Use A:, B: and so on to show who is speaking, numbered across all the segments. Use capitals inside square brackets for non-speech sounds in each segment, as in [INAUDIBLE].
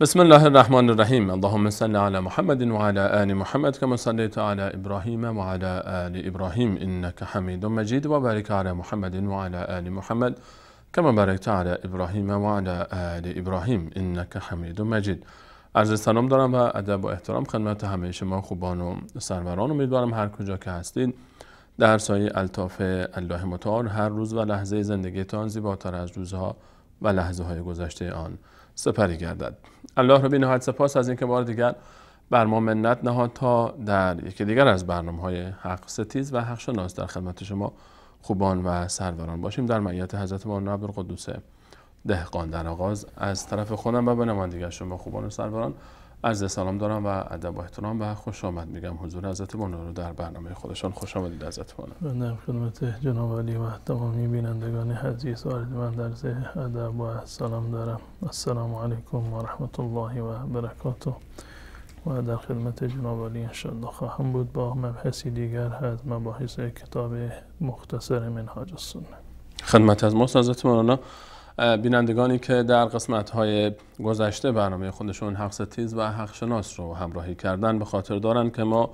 A: بسم الله الرحمن الرحیم اللهم صل على محمد وعلى آل محمد كما صليت على و وعلى آل ابراهيم و حميد مجيد بارك على محمد وعلى آل محمد كما باركت على و وعلى آل ابراهيم انك حميد مجيد عرض سلام دارم و ادب و احترام خدمت همه شما خوبان و سروران امیدوارم هر کجا که هستید در سایه الطاف الله متعال هر روز و لحظه زندگیتان زیباتر از روزها و لحظه های گذشته آن سپری گردد الله رو بینهایت سپاس از اینکه بار دیگر بر ما منت نهاد تا در یکی دیگر از برنامه های حق ستیز و حق شناس در خدمت شما خوبان و سروران باشیم در معیت حضرت مولانا عبدالقدوس دهقان در آغاز از طرف خودم و به دیگر شما خوبان و سروران عرض سلام دارم و ادب و احترام به خوش آمد میگم حضور حضرت مولانا رو در برنامه خودشان خوش آمدید حضرت
B: مولانا در خدمت جناب علی و تمامی بینندگان عزیز و من در ادب و سلام دارم السلام علیکم و رحمت الله و برکاته و در خدمت جناب علی انشالله خواهم بود با مبحثی دیگر از مباحث کتاب مختصر منهاج السنه
A: خدمت از ماست حضرت مولانا بینندگانی که در قسمت های گذشته برنامه خودشون حق ستیز و حق شناس رو همراهی کردن به خاطر دارن که ما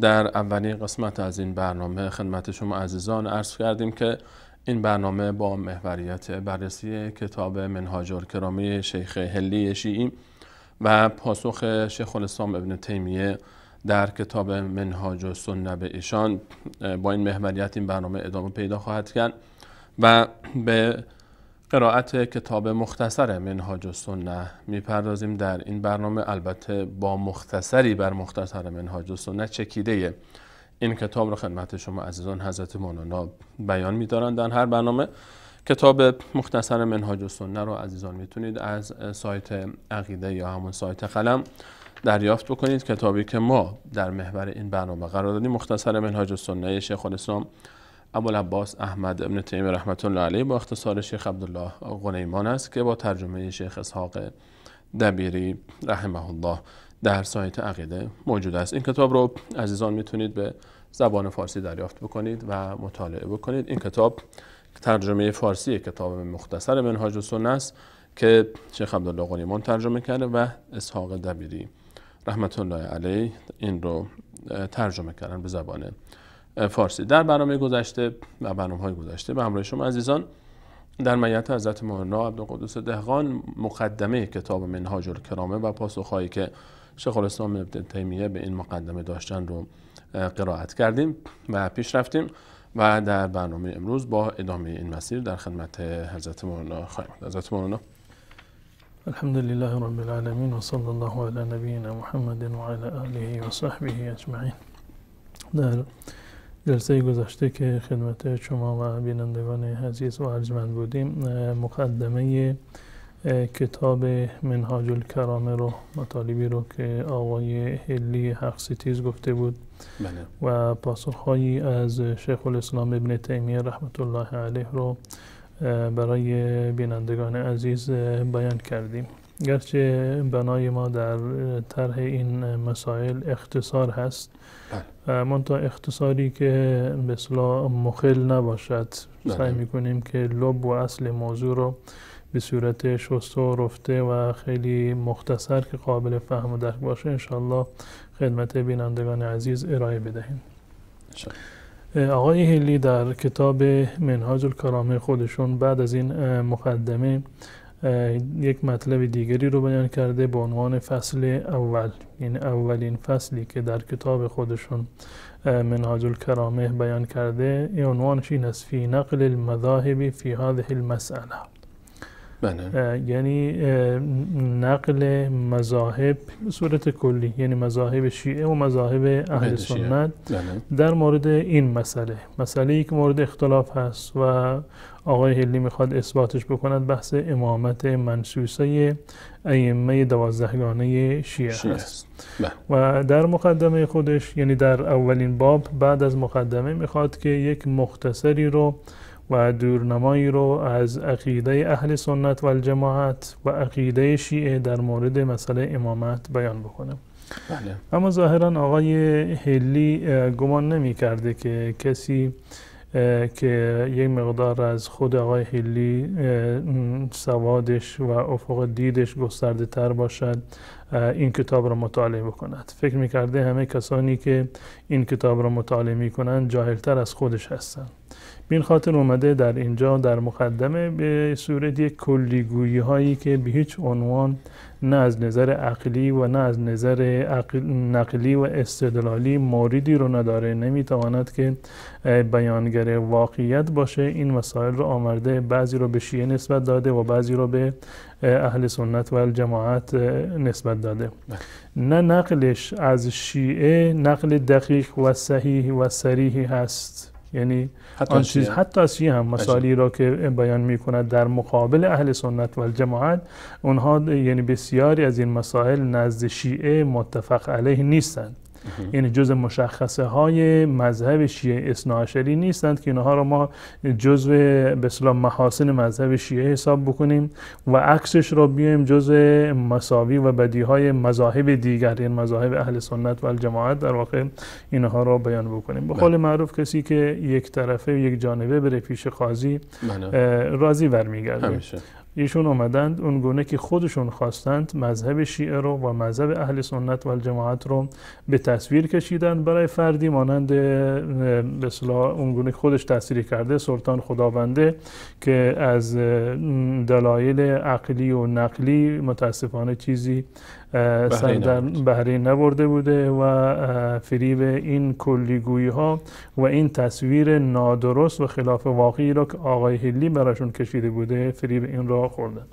A: در اولین قسمت از این برنامه خدمت شما عزیزان عرض کردیم که این برنامه با محوریت بررسی کتاب منهاج کرامی شیخ هلی شیعی و پاسخ شیخ الاسلام ابن تیمیه در کتاب منهاج و به ایشان با این محوریت این برنامه ادامه پیدا خواهد کرد و به قرائت کتاب مختصر منهاج السنه میپردازیم در این برنامه البته با مختصری بر مختصر منهاج السنه چکیده این کتاب رو خدمت شما عزیزان حضرت مولانا بیان میدارن در هر برنامه کتاب مختصر منهاج السنه رو عزیزان میتونید از سایت عقیده یا همون سایت قلم دریافت بکنید کتابی که ما در محور این برنامه قرار دادیم مختصر منهاج السنه شیخ الاسلام ابوالعباس احمد ابن تیمیه رحمت الله علیه با اختصار شیخ عبدالله غنیمان است که با ترجمه شیخ اسحاق دبیری رحمه الله در سایت عقیده موجود است این کتاب رو عزیزان میتونید به زبان فارسی دریافت بکنید و مطالعه بکنید این کتاب ترجمه فارسی کتاب مختصر منهاج السنه است که شیخ عبدالله غنیمان ترجمه کرده و اسحاق دبیری رحمت الله علیه این رو ترجمه کردن به زبان فارسی در برنامه گذشته و برنامه های گذشته به همراه شما عزیزان در میت حضرت مولانا عبدالقدوس دهقان مقدمه کتاب منهاج الکرامه و پاسخهایی که شیخ الاسلام ابن تیمیه به این مقدمه داشتن رو قرائت کردیم و پیش رفتیم و در برنامه امروز با ادامه این مسیر در خدمت حضرت مولانا خواهیم حضرت مولانا
B: الحمد رب العالمین و صلی الله علی نبینا محمد و علی آله و صحبه اجمعین در جلسه گذشته که خدمت شما و بینندگان عزیز و ارجمند بودیم مقدمه کتاب منهاج الکرامه رو مطالبی رو که آقای هلی حق سیتیز گفته بود بله. و پاسخهایی از شیخ الاسلام ابن تیمیه رحمت الله علیه رو برای بینندگان عزیز بیان کردیم گرچه بنای ما در طرح این مسائل اختصار هست منطقه بله. اختصاری که مثلا مخل نباشد بله. سعی کنیم که لب و اصل موضوع رو به صورت شست و رفته و خیلی مختصر که قابل فهم و درک باشه انشالله خدمت بینندگان عزیز ارائه بدهیم آقای هلی در کتاب منهاج الکرامه خودشون بعد از این مقدمه یک مطلب دیگری رو بیان کرده به عنوان فصل اول این یعنی اولین فصلی که در کتاب خودشون منهاج الکرامه بیان کرده این عنوانش این است فی نقل المذاهب فی هذه المساله. بله. یعنی نقل مذاهب صورت کلی یعنی مذاهب شیعه و مذاهب اهل بله، سنت بله. در مورد این مسئله مسئله ای مورد اختلاف هست و آقای هلی میخواد اثباتش بکند بحث امامت منسوسه ائمه دوازدهگانه شیعه, شیعه هست بله. و در مقدمه خودش یعنی در اولین باب بعد از مقدمه میخواد که یک مختصری رو و دورنمایی رو از عقیده اهل سنت و الجماعت و عقیده شیعه در مورد مسئله امامت بیان بکنه بله. اما ظاهرا آقای هلی گمان نمی کرده که کسی که یک مقدار از خود آقای هیلی سوادش و افق دیدش گسترده تر باشد این کتاب را مطالعه بکند فکر میکرده همه کسانی که این کتاب را مطالعه میکنند جاهلتر از خودش هستند بین خاطر اومده در اینجا در مقدمه به صورت یک کلیگویی هایی که به هیچ عنوان نه از نظر عقلی و نه از نظر نقلی و استدلالی موردی رو نداره نمیتواند که بیانگر واقعیت باشه این مسائل رو آمرده بعضی رو به شیعه نسبت داده و بعضی رو به اهل سنت و جماعت نسبت داده نه نقلش از شیعه نقل دقیق و صحیح و سریحی هست یعنی حتی آن چیز حتی از شیعه هم مسائلی را که بیان می کند در مقابل اهل سنت و جماعت اونها یعنی بسیاری از این مسائل نزد شیعه متفق علیه نیستند یعنی جز مشخصه های مذهب شیعه اثناعشری نیستند که اینها رو ما جزو به اصطلاح محاسن مذهب شیعه حساب بکنیم و عکسش رو بیایم جزء مساوی و بدی های مذاهب دیگر یعنی مذاهب اهل سنت و الجماعت در واقع اینها رو بیان بکنیم به قول بله. معروف کسی که یک طرفه یک جانبه بره پیش قاضی بله. راضی برمیگرده ایشون اون گونه که خودشون خواستند مذهب شیعه رو و مذهب اهل سنت و جماعت رو به تصویر کشیدند برای فردی مانند مثلا اونگونه خودش تصویر کرده سلطان خداونده که از دلایل عقلی و نقلی متاسفانه چیزی سر بهری نبرده بوده و فریب این کلیگویی ها و این تصویر نادرست و خلاف واقعی را که آقای هلی براشون کشیده بوده فریب این را خوردن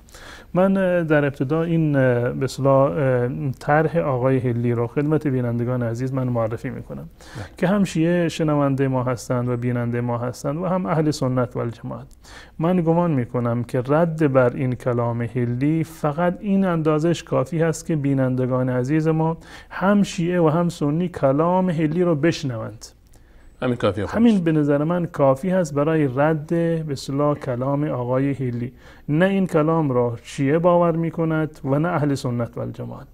B: من در ابتدا این به طرح آقای هلی را خدمت بینندگان عزیز من معرفی میکنم بله. که هم شیعه شنونده ما هستند و بیننده ما هستند و هم اهل سنت و جماعت من گمان میکنم که رد بر این کلام هلی فقط این اندازش کافی هست که بینندگان عزیز ما هم شیعه و هم سنی کلام هلی رو بشنوند همین کافی به نظر من کافی هست برای رد به کلام آقای هیلی نه این کلام را شیعه باور می کند و نه اهل سنت و جماعت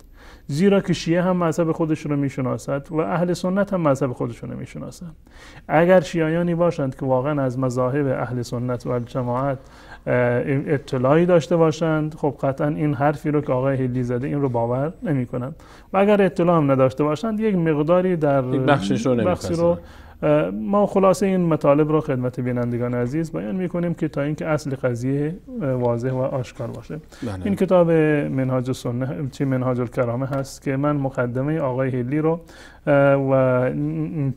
B: زیرا که شیعه هم مذهب خودش رو میشناسد و اهل سنت هم مذهب خودش رو میشناسند اگر شیعیانی باشند که واقعا از مذاهب اهل سنت و جماعت اطلاعی داشته باشند خب قطعا این حرفی رو که آقای هلی زده این رو باور نمی و اگر اطلاع هم نداشته باشند یک مقداری در بخشی رو ما خلاصه این مطالب رو خدمت بینندگان عزیز بیان میکنیم که تا اینکه اصل قضیه واضح و آشکار باشه بله. این کتاب منهاج سنه چی منهاج الکرامه هست که من مقدمه آقای هلی رو و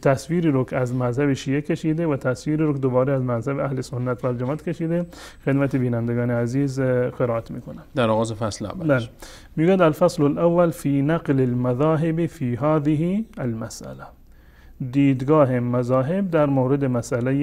B: تصویری رو از مذهب شیعه کشیده و تصویری رو دوباره از مذهب اهل سنت و جماعت کشیده خدمت بینندگان عزیز قرائت میکنم در آغاز
A: فصل اول بله
B: میگه الفصل الاول فی نقل المذاهب فی هذه المساله دیدگاه مذاهب در مورد مسئله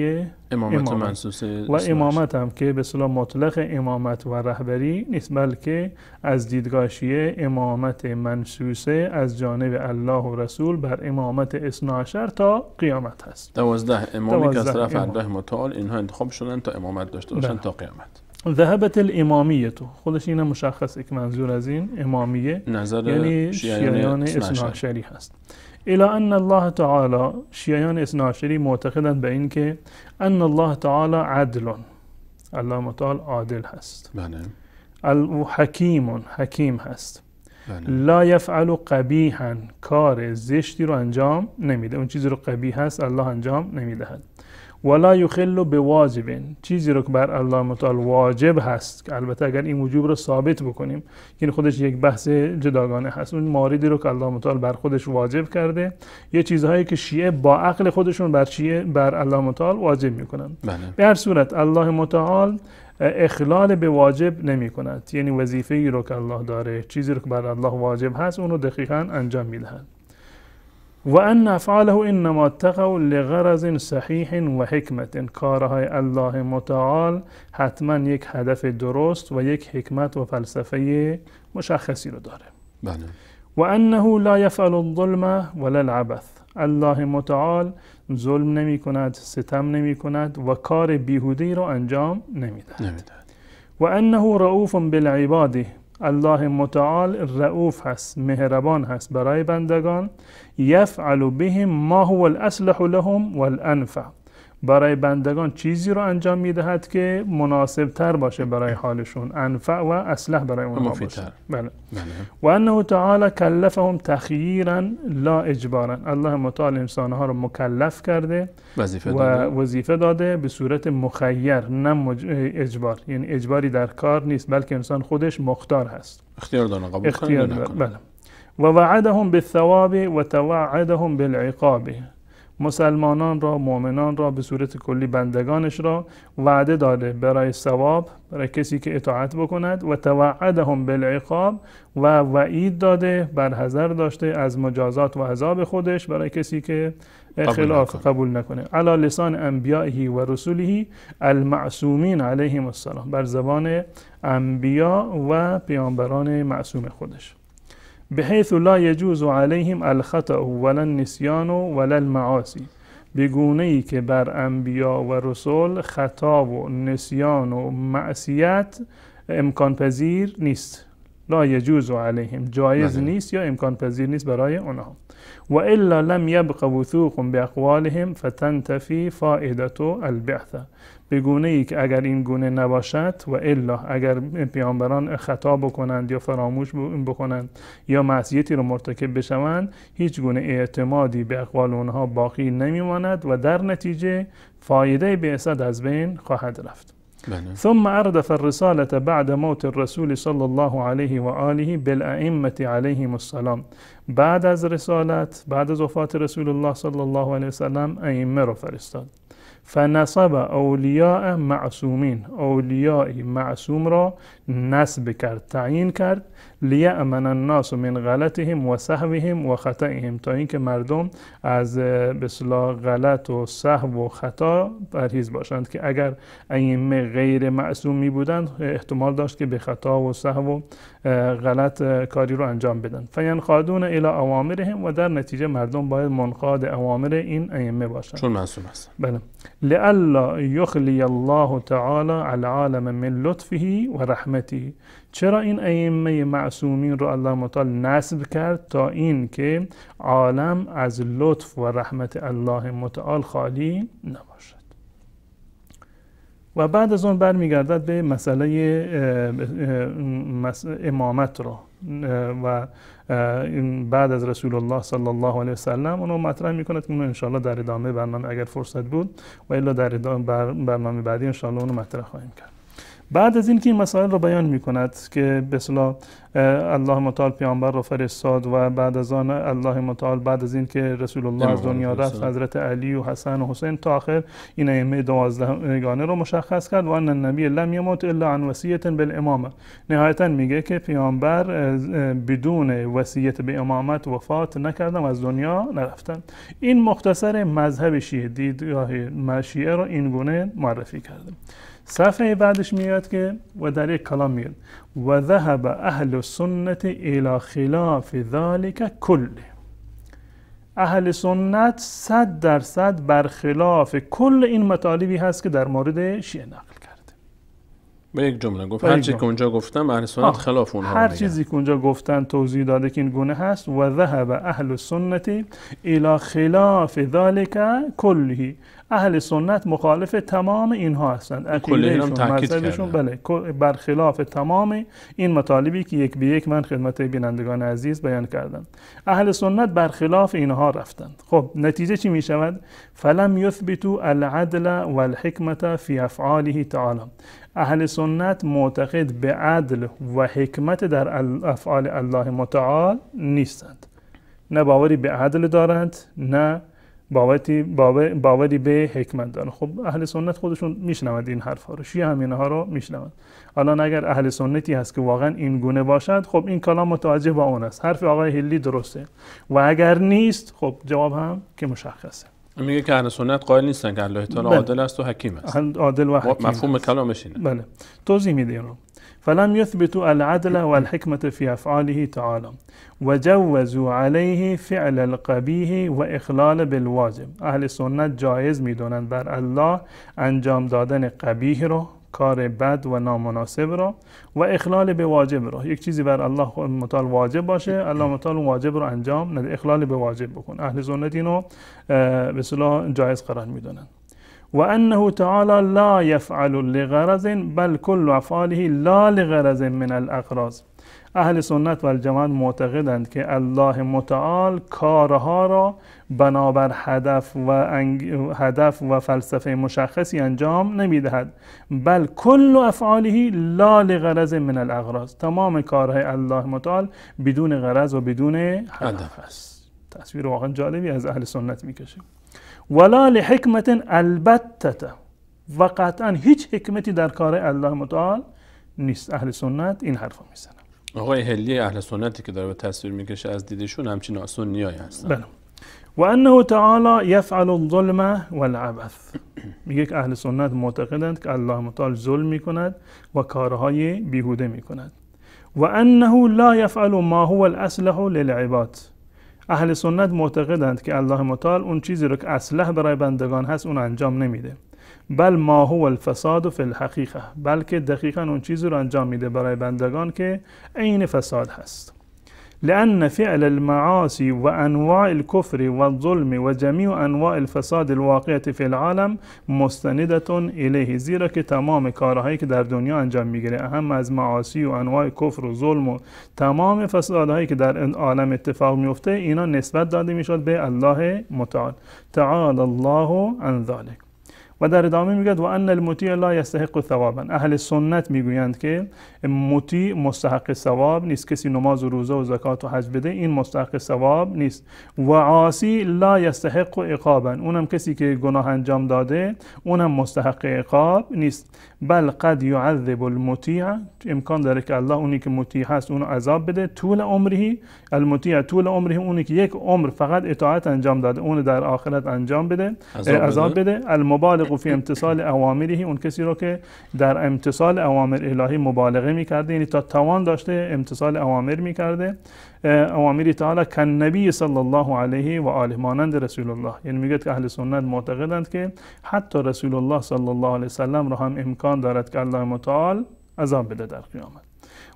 B: امامت, امامت. و امامت هم که به صلاح مطلق امامت و رهبری نیست بلکه از دیدگاه شیعه امامت منسوسه از جانب الله و رسول بر امامت اثناشر تا قیامت هست دوازده امامی که از طرف الله
A: متعال اینها انتخاب شدن تا امامت داشته باشن بله. تا قیامت
B: ذهبت الامامیه تو خودش این مشخص که منظور از این امامیه نظر یعنی شیعیان اثناشری هست الا ان الله تعالی شیعیان اسناشری معتقدند به اینکه ان الله تعالی عدل الله متعال عادل هست بله حکیم هست بله. لا یفعل قبیحا کار زشتی رو انجام نمیده اون چیزی رو قبیح هست الله انجام نمیدهد ولا یخل به چیزی رو که بر الله متعال واجب هست که البته اگر این وجوب رو ثابت بکنیم یعنی خودش یک بحث جداگانه هست اون ماریدی رو که الله متعال بر خودش واجب کرده یه چیزهایی که شیعه با عقل خودشون بر شیعه بر الله متعال واجب میکنن بله. به هر صورت الله متعال اخلال به واجب نمی کند یعنی وظیفه ای رو که الله داره چیزی رو که بر الله واجب هست اون رو دقیقا انجام میدهد وأن أفعاله إنما اتقوا لغرض صحيح وحكمة كارها الله متعال حتما يك هدف درست ويك حكمة وفلسفية مشخصة فلسفه مشخصی داره وأنه لا يفعل الظلم ولا العبث الله متعال ظلم نمی کند ستم نمی کند و کار بیهودی انجام نمی دهد. نمی دهد. و انه رؤوف بالعباده الله متعال الرؤوف هست مهربان هست برای بندگان یفعل بهم ما هو الاسلح لهم والانفع برای بندگان چیزی رو انجام میدهد که مناسب تر باشه برای حالشون انفع و اسلح برای اونها باشه بله. بله. و انه تعالی کلفهم تخییرا لا اجبارا الله متعال انسانها رو مکلف کرده وظیفه و وظیفه داده به صورت مخیر نه اجبار یعنی اجباری در کار نیست بلکه انسان خودش مختار هست اختیار داره قبول اختیار بله و وعدهم بالثواب و توعدهم بالعقاب مسلمانان را مؤمنان را به صورت کلی بندگانش را وعده داده برای ثواب برای کسی که اطاعت بکند و توعدهم بالعقاب و وعید داده بر حذر داشته از مجازات و عذاب خودش برای کسی که خلاف قبول, نکنه علا لسان انبیائه و رسوله المعصومین علیهم السلام بر زبان انبیا و پیامبران معصوم خودش بحيث لا يجوز عليهم الخطأ ولا النسيان ولا المعاصي بگونه ای که بر انبیا و رسول خطا و نسیان و معصیت امکان پذیر نیست لا یجوز علیهم جایز نه. نیست یا امکان پذیر نیست برای آنها و الا لم یبق وثوق باقوالهم فتنتفی فائدت البعثه به گونه ای که اگر این گونه نباشد و الا اگر پیامبران خطا بکنند یا فراموش بکنند یا معصیتی رو مرتکب بشوند هیچ گونه اعتمادی به اقوال اونها باقی نمیماند و در نتیجه فایده اصد از بین خواهد رفت بله. ثم اردف الرسالة بعد موت الرسول صلی الله علیه و آله بالائمه علیهم السلام بعد از رسالت بعد از وفات رسول الله صلی الله علیه و سلم ائمه را فرستاد فنصب أولياء معصومین اولیای معصوم را نسب کرد تعیین کرد امن الناس من غلطهم و سهوهم و خطائهم تا اینکه مردم از بسلا غلط و سهو و خطا پرهیز باشند که اگر ائمه غیر معصومی بودند احتمال داشت که به خطا و سهو و غلط کاری رو انجام بدن خادون الی اوامرهم و در نتیجه مردم باید منقاد اوامر این ائمه باشند چون معصوم هستند بله لالا یخلی الله تعالی العالم من لطفه و رحمته چرا این ائمه معصومین رو الله متعال نصب کرد تا این که عالم از لطف و رحمت الله متعال خالی نباشد و بعد از اون برمیگردد به مسئله امامت رو و بعد از رسول الله صلی الله علیه وسلم اونو مطرح میکند که اونو انشاءالله در ادامه برنامه اگر فرصت بود و الا در ادامه برنامه بعدی انشاءالله اونو مطرح خواهیم کرد بعد از اینکه این مسائل رو بیان می کند که به الله متعال پیامبر را فرستاد و بعد از آن الله متعال بعد از اینکه رسول الله از دنیا رفت حضرت علی و حسن و حسین تا آخر این ائمه گانه رو مشخص کرد و ان النبی لم یموت الا عن وصیت بالامامه نهایتا میگه که پیامبر بدون وصیت به امامت وفات نکردم از دنیا نرفتن این مختصر مذهب شیعه دیدگاه شیعه رو این گونه معرفی کردم. صفحه بعدش میاد که و در یک کلام میاد و ذهب اهل سنت الی خلاف ذالک کله اهل سنت صد درصد برخلاف کل این مطالبی هست که در مورد شیعه نقل کرده
A: به یک جمله گفت هر چیزی که اونجا گفتم اهل سنت خلاف اونها هر چیزی
B: که اونجا گفتن توضیح داده که این گونه هست و ذهب اهل سنت الى خلاف ذالک کلی، اهل سنت مخالف تمام اینها هستند عقیدهشون بله برخلاف تمام این مطالبی که یک به یک من خدمت بینندگان عزیز بیان کردم اهل سنت برخلاف اینها رفتند خب نتیجه چی می شود فلم یثبتوا العدل والحکمت فی افعاله تعالی اهل سنت معتقد به عدل و حکمت در افعال الله متعال نیستند نه باوری به عدل دارند نه باوری, باوری به حکمت داره خب اهل سنت خودشون میشنوند این حرفا رو شیعه همینه ها رو میشنوند الان اگر اهل سنتی هست که واقعا این گونه باشد خب این کلام متوجه با اون است حرف آقای هلی درسته و اگر نیست خب جواب هم که مشخصه
A: میگه که اهل سنت قائل نیستن که الله تعالی بله. عادل است و حکیم است عادل و خب، حکیم مفهوم کلامش اینه
B: بله توضیح میده فلم يثبت العدل والحكمة في أفعاله تعالى وجوزوا عليه فعل القبیه و اخلال بالواجب اهل سنت جایز می بر الله انجام دادن قبیه رو کار بد و نامناسب را و اخلال به واجب را یک چیزی بر الله مطال واجب باشه الله مطال واجب رو انجام نده اخلال به واجب بکن اهل سنت اینو به صلاح جایز قرار میدونن و انه تعالی لا یفعل لغرض بل کل افعاله لا لغرض من الاغراض اهل سنت و الجماعت معتقدند که الله متعال کارها را بنابر هدف و هدف و فلسفه مشخصی انجام نمیدهد بل کل افعاله لا لغرض من الاغراض تمام کارهای الله متعال بدون غرض و بدون هدف است تصویر واقعا جالبی از اهل سنت میکشیم ولا لحکمت البتت و قطعا هیچ حکمتی در کار الله متعال نیست اهل سنت این حرف میزنن
A: آقای هلی اهل سنتی که داره تصویر میکشه از دیدشون همچین آسون نیای هستن بله
B: و انه تعالی یفعل الظلم والعبث میگه که اهل سنت معتقدند که الله متعال ظلم میکند و کارهای بیهوده میکند و انه لا یفعل ما هو الاصلح للعباد اهل سنت معتقدند که الله متعال اون چیزی رو که اصلح برای بندگان هست اون انجام نمیده بل ما هو الفساد فی الحقیقه بلکه دقیقا اون چیزی رو انجام میده برای بندگان که عین فساد هست لأن فعل المعاصي وأنواع الكفر والظلم وجميع أنواع الفساد الواقعة في العالم مستندة إليه زيرا تمام کارهایی که در دنیا انجام میگیره اهم از معاصي وأنواع كفر وظلم تمام فساد هاي در عالم اتفاق میفته اینا نسبت داده میشد به الله متعال تعالی الله عن ذلك و در ادامه میگه و ان المطیع لا یستحق ثوابا اهل سنت میگویند که مطیع مستحق ثواب نیست کسی نماز و روزه و زکات و حج بده این مستحق ثواب نیست و عاصی لا یستحق عقابا اونم کسی که گناه انجام داده اونم مستحق عقاب نیست بل قد یعذب المطیع امکان داره که الله اونی که مطیع هست اون عذاب بده طول عمره المطیع طول عمره اونی که یک عمر فقط اطاعت انجام داده اون در آخرت انجام بده عذاب بده, بده. المبالغ و فی امتصال اوامره اون کسی رو که در امتصال اوامر الهی مبالغه میکرده یعنی تا توان داشته امتصال اوامر میکرده اوامری تعالی کن نبی صلی الله علیه و آله مانند رسول الله یعنی میگه که اهل سنت معتقدند که حتی رسول الله صلی الله علیه وسلم را هم امکان دارد که الله متعال عذاب بده در قیامت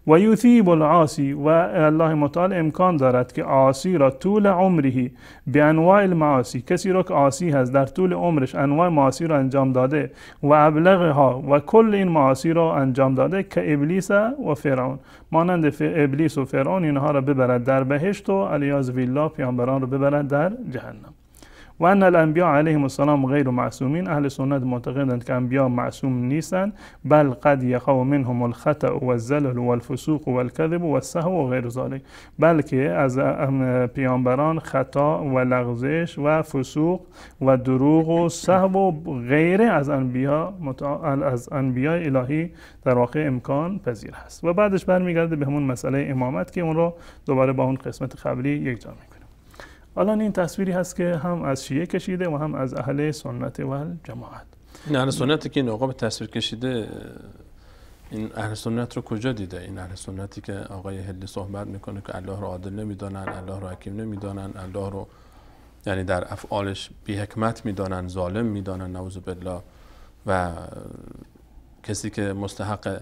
B: و یثیب العاصی و الله متعال امکان دارد که عاصی را طول عمره به انواع المعاصی کسی را که عاسی هست در طول عمرش انواع معاصی را انجام داده و ابلغها و کل این معاصی را انجام داده که ابلیس و فرعون مانند ابلیس و فرعون اینها را ببرد در بهشت و علیاز ویلا پیامبران را ببرد در جهنم و ان الانبیا علیهم السلام غیر معصومین اهل سنت معتقدند که انبیا معصوم نیستند بل قد یقع منهم الخطا و الزلل و الفسوق و الكذب و السهو و غیر ذلک بلکه از پیامبران خطا و لغزش و فسوق و دروغ و سهو و غیره از انبیا از انبیا الهی در واقع امکان پذیر است و بعدش برمیگرده به همون مسئله امامت که اون رو دوباره با اون قسمت قبلی یکجا الان این تصویری هست که هم از شیعه کشیده و هم از اهل سنت و جماعت
A: این اهل سنتی که این آقا به تصویر کشیده این اهل سنت رو کجا دیده این اهل سنتی که آقای هلی صحبت میکنه که الله رو عادل نمیدانن الله رو حکیم نمیدانن الله رو یعنی در افعالش بی حکمت میدانن ظالم میدانن نعوذ بالله و کسی که مستحق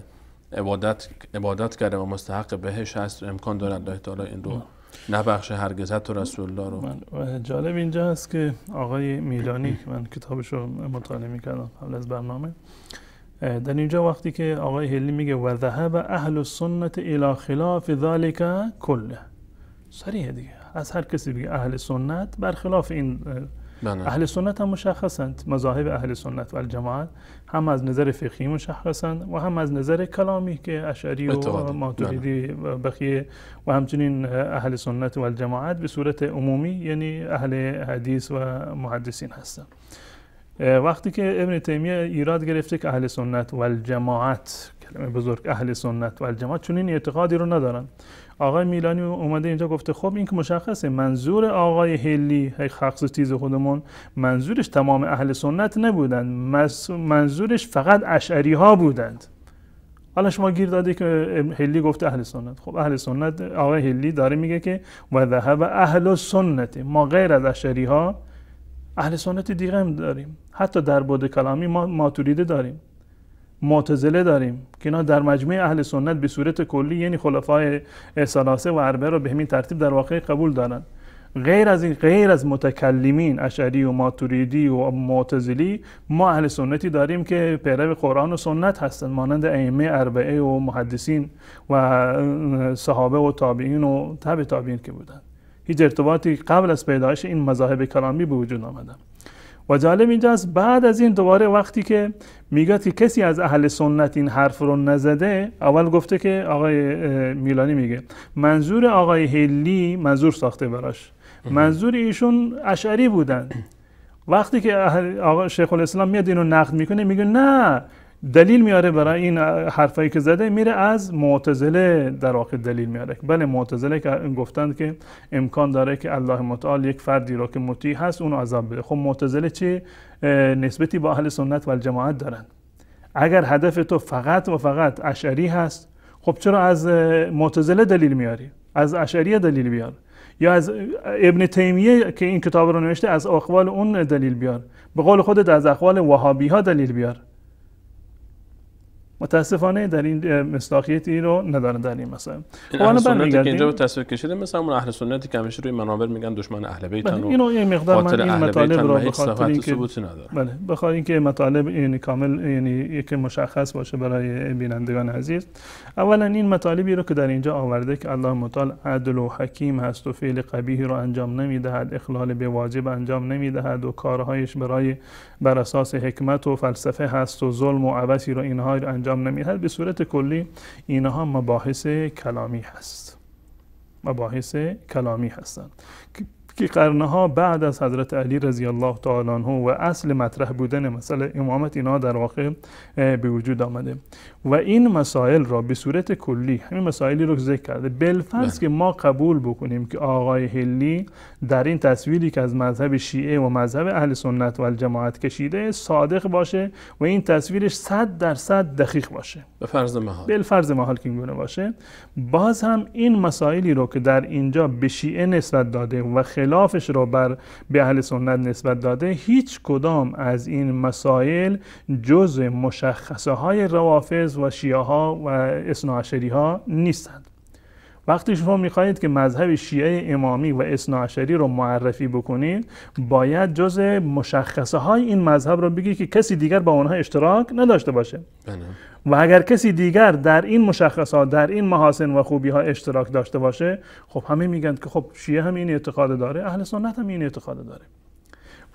A: عبادت عبادت کرده و مستحق بهش هست امکان داره الله تعالی این رو نبخش هرگز بله. و رسول الله رو
B: من جالب اینجا هست که آقای میلانی [CLEARS THROAT] من کتابش رو مطالعه میکردم قبل از برنامه در اینجا وقتی که آقای هلی میگه و ذهب اهل سنت الی خلاف ذالک کله سریه دیگه از هر کسی بگه اهل سنت برخلاف این بله. اهل سنت هم مشخصند مذاهب اهل سنت و الجماعت هم از نظر فقهی مشخصند و هم از نظر کلامی که اشعری و بله. ماتوریدی و بقیه و همچنین اهل سنت و الجماعت به صورت عمومی یعنی اهل حدیث و محدثین هستند وقتی که ابن تیمیه ایراد گرفته که اهل سنت و الجماعت کلمه بزرگ اهل سنت و الجماعت چون این اعتقادی رو ندارن آقای میلانی اومده اینجا گفته خب این که مشخصه منظور آقای هلی خخص تیز خودمون منظورش تمام اهل سنت نبودند، منظورش فقط اشعری ها بودند حالا شما گیر داده که هلی گفته اهل سنت خب اهل سنت آقای هلی داره میگه که و ذهب اهل سنت ما غیر از اشعری ها اهل سنت دیگه هم داریم حتی در بود کلامی ما ماتوریده داریم معتزله داریم که اینا در مجموعه اهل سنت به صورت کلی یعنی خلفای ثلاثه و اربعه را به همین ترتیب در واقع قبول دارند غیر از این غیر از متکلمین اشعری و ماتوریدی و معتزلی ما اهل سنتی داریم که پیرو قرآن و سنت هستند مانند ائمه اربعه و محدثین و صحابه و تابعین و تبع تابعین که بودند هیچ ارتباطی قبل از پیدایش این مذاهب کلامی به وجود آمدند و جالب اینجاست بعد از این دوباره وقتی که میگه که کسی از اهل سنت این حرف رو نزده اول گفته که آقای میلانی میگه منظور آقای هلی منظور ساخته براش منظور ایشون اشعری بودن وقتی که آقای شیخ الاسلام میاد اینو نقد میکنه میگه نه دلیل میاره برای این حرفایی که زده میره از معتزله در واقع دلیل میاره بله معتزله که گفتند که امکان داره که الله متعال یک فردی را که مطیع هست اون عذاب بده خب معتزله چی نسبتی با اهل سنت و جماعت دارن اگر هدف تو فقط و فقط اشعری هست خب چرا از معتزله دلیل میاری از اشعری دلیل بیار یا از ابن تیمیه که این کتاب رو نوشته از اقوال اون دلیل بیار به قول خودت از اقوال وهابی ها دلیل بیار متاسفانه در این مصداقیتی رو نداره در این مثلا خب، اهل سنتی که اینجا به
A: تصویر کشیده مثلا اون اهل سنتی که همیشه روی منابر میگن دشمن اهل بیتن بله، و اینو یه مقدار من این مطالب رو به اینکه
B: بله بخاطر اینکه مطالب این یعنی کامل یعنی یک مشخص باشه برای بینندگان عزیز اولا این مطالبی رو که در اینجا آورده که الله متعال عدل و حکیم هست و فعل قبیه رو انجام نمیدهد اخلال به واجب انجام نمیدهد و کارهایش برای بر اساس حکمت و فلسفه هست و ظلم و عبثی رو اینها رو انجام انجام به صورت کلی اینها مباحث کلامی هست مباحث کلامی هستند که قرنها بعد از حضرت علی رضی الله تعالی عنه و اصل مطرح بودن مسئله امامت اینها در واقع به وجود آمده و این مسائل را به صورت کلی همین مسائلی رو ذکر کرده بلفرض بله. که ما قبول بکنیم که آقای هلی در این تصویری که از مذهب شیعه و مذهب اهل سنت و جماعت کشیده صادق باشه و این تصویرش 100 درصد دقیق باشه به فرض محال بلفرض محال که باشه باز هم این مسائلی رو که در اینجا به شیعه نسبت داده و خیلی خلافش را بر به اهل سنت نسبت داده هیچ کدام از این مسائل جز مشخصه های روافظ و شیعه ها و اسناشری ها نیستند وقتی شما میخواهید که مذهب شیعه امامی و اثناعشری رو معرفی بکنید باید جز مشخصه های این مذهب رو بگید که کسی دیگر با اونها اشتراک نداشته باشه بله. و اگر کسی دیگر در این مشخصات در این محاسن و خوبی ها اشتراک داشته باشه خب همه میگن که خب شیعه هم این اعتقاد داره اهل سنت هم این اعتقاد داره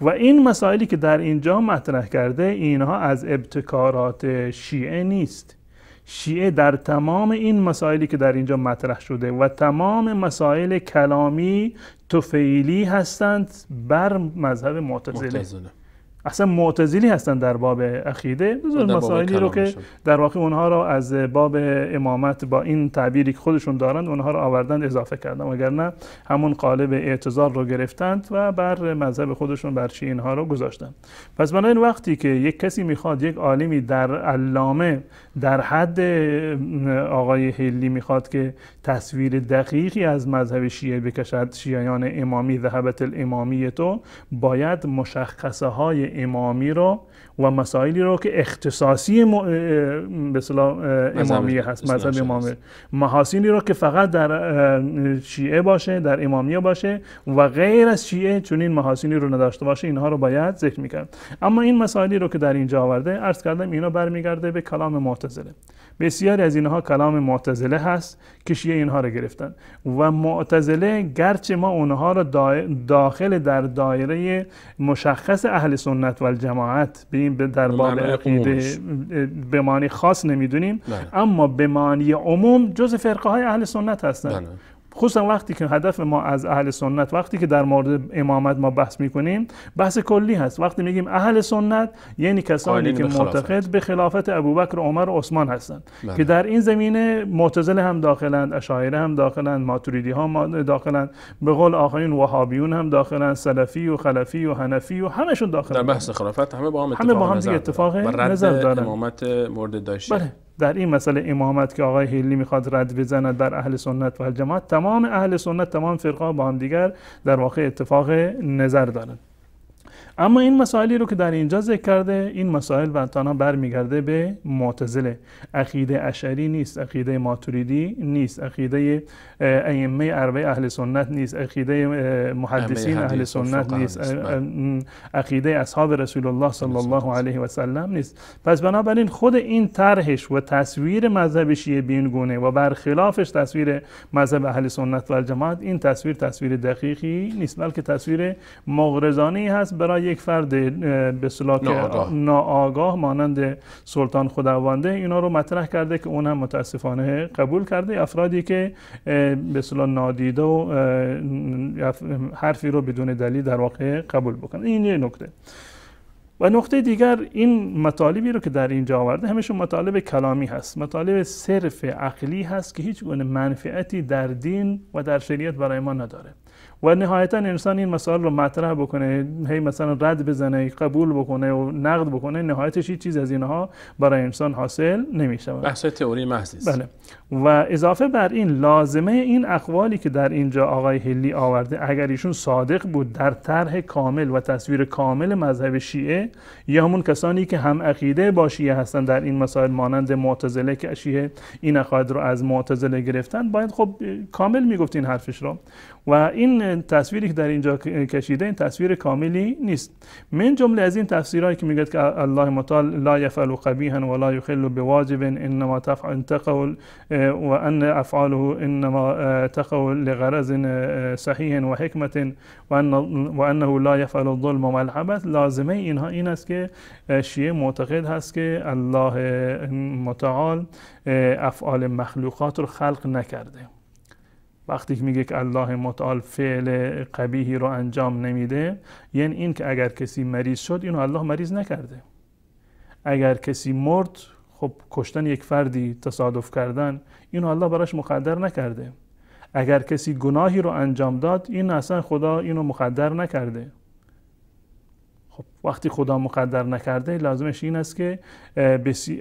B: و این مسائلی که در اینجا مطرح کرده اینها از ابتکارات شیعه نیست شیعه در تمام این مسائلی که در اینجا مطرح شده و تمام مسائل کلامی توفیلی هستند بر مذهب معتزله اصلا معتزلی هستن در باب اخیده، بزرگ مسائلی رو که در واقع اونها رو از باب امامت با این تعبیری که خودشون دارند اونها رو آوردن اضافه کردن نه همون قالب اعتزال رو گرفتند و بر مذهب خودشون بر اینها رو گذاشتن پس این وقتی که یک کسی میخواد یک عالمی در علامه در حد آقای هلی میخواد که تصویر دقیقی از مذهب شیعه بکشد شیعیان امامی ذهبت الامامی تو باید مشخصه های امامی رو و مسائلی رو که اختصاصی م... به امامیه هست مذهب امامی محاسینی رو که فقط در شیعه باشه در امامیه باشه و غیر از شیعه چون این محاسینی رو نداشته باشه اینها رو باید ذکر میکرد اما این مسائلی رو که در اینجا آورده عرض کردم اینا برمیگرده به کلام معتزله بسیاری از اینها کلام معتزله هست که شیعه اینها را گرفتن و معتزله گرچه ما اونها را داخل در دایره مشخص اهل سنت و جماعت به این در باب عقیده به معنی خاص نمیدونیم اما به معنی عموم جز فرقه های اهل سنت هستند خصوصا وقتی که هدف ما از اهل سنت وقتی که در مورد امامت ما بحث میکنیم بحث کلی هست وقتی میگیم اهل سنت یعنی کسانی که معتقد به خلافت ابوبکر عمر و عثمان هستند بله. که در این زمینه معتزله هم داخلند اشاعره هم داخلند ماتریدی ها داخلند به قول آخرین وهابیون هم داخلند سلفی و خلفی و حنفی و همشون داخلند در بحث خلافت همه با هم اتفاق همه نظر دارن امامت مورد داشته بله. در این مسئله امامت که آقای هیلی میخواد رد بزند بر اهل سنت و جماعت تمام اهل سنت تمام فرقا با هم دیگر در واقع اتفاق نظر دارند اما این مسائلی رو که در اینجا ذکر کرده این مسائل و تانا برمیگرده به معتزله عقیده اشعری نیست عقیده ماتوریدی نیست عقیده ائمه اربعه اهل سنت نیست عقیده محدثین اهل سنت نیست بله. عقیده اصحاب رسول الله صلی الله علیه و سلم نیست پس بنابراین خود این طرحش و تصویر مذهب شیعه بین و برخلافش تصویر مذهب اهل سنت و جماعت این تصویر تصویر دقیقی نیست بلکه تصویر مغرضانه هست برای یک فرد به صلاح ناآگاه. مانند سلطان خداونده اینا رو مطرح کرده که اون هم متاسفانه قبول کرده افرادی که به صلاح نادیده و حرفی رو بدون دلیل در واقع قبول بکنه این یه نکته و نقطه دیگر این مطالبی رو که در اینجا آورده همشون مطالب کلامی هست مطالب صرف عقلی هست که هیچ گونه منفعتی در دین و در شریعت برای ما نداره و نهایتا انسان این مسائل رو مطرح بکنه هی مثلا رد بزنه قبول بکنه و نقد بکنه نهایتش هیچ چیز از اینها برای انسان حاصل نمیشه بحث
A: تئوری محض بله
B: و اضافه بر این لازمه این اقوالی که در اینجا آقای هلی آورده اگر ایشون صادق بود در طرح کامل و تصویر کامل مذهب شیعه یا همون کسانی که هم عقیده با شیعه هستن در این مسائل مانند معتزله که شیعه این عقاید رو از معتزله گرفتن باید خب کامل میگفت این حرفش رو و این تصویری که در اینجا کشیده این تصویر کاملی نیست من جمله از این تفسیرهایی که میگه که الله متعال لا یفعل قبیحا ولا یخل بواجب انما تفعل تقول وأن افعاله انما تقو لغرض صحیح و حکمت و انه لا یفعل الظلم و لازمه اینها این است که شیعه معتقد هست که الله متعال افعال مخلوقات رو خلق نکرده وقتی که میگه که الله متعال فعل قبیهی رو انجام نمیده یعنی این که اگر کسی مریض شد اینو الله مریض نکرده اگر کسی مرد خب کشتن یک فردی تصادف کردن این الله براش مقدر نکرده اگر کسی گناهی رو انجام داد این اصلا خدا اینو مقدر نکرده خب، وقتی خدا مقدر نکرده لازمش این است که بسی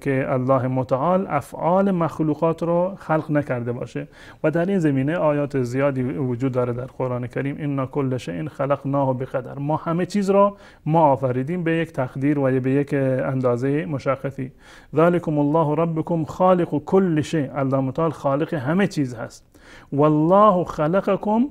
B: که الله متعال افعال مخلوقات رو خلق نکرده باشه و در این زمینه آیات زیادی وجود داره در قرآن کریم اینا کل شیء خلقناه بقدر ما همه چیز را ما آفریدیم به یک تقدیر و به یک اندازه مشخصی ذالکم الله ربکم خالق کل شی الله متعال خالق همه چیز هست والله خلقکم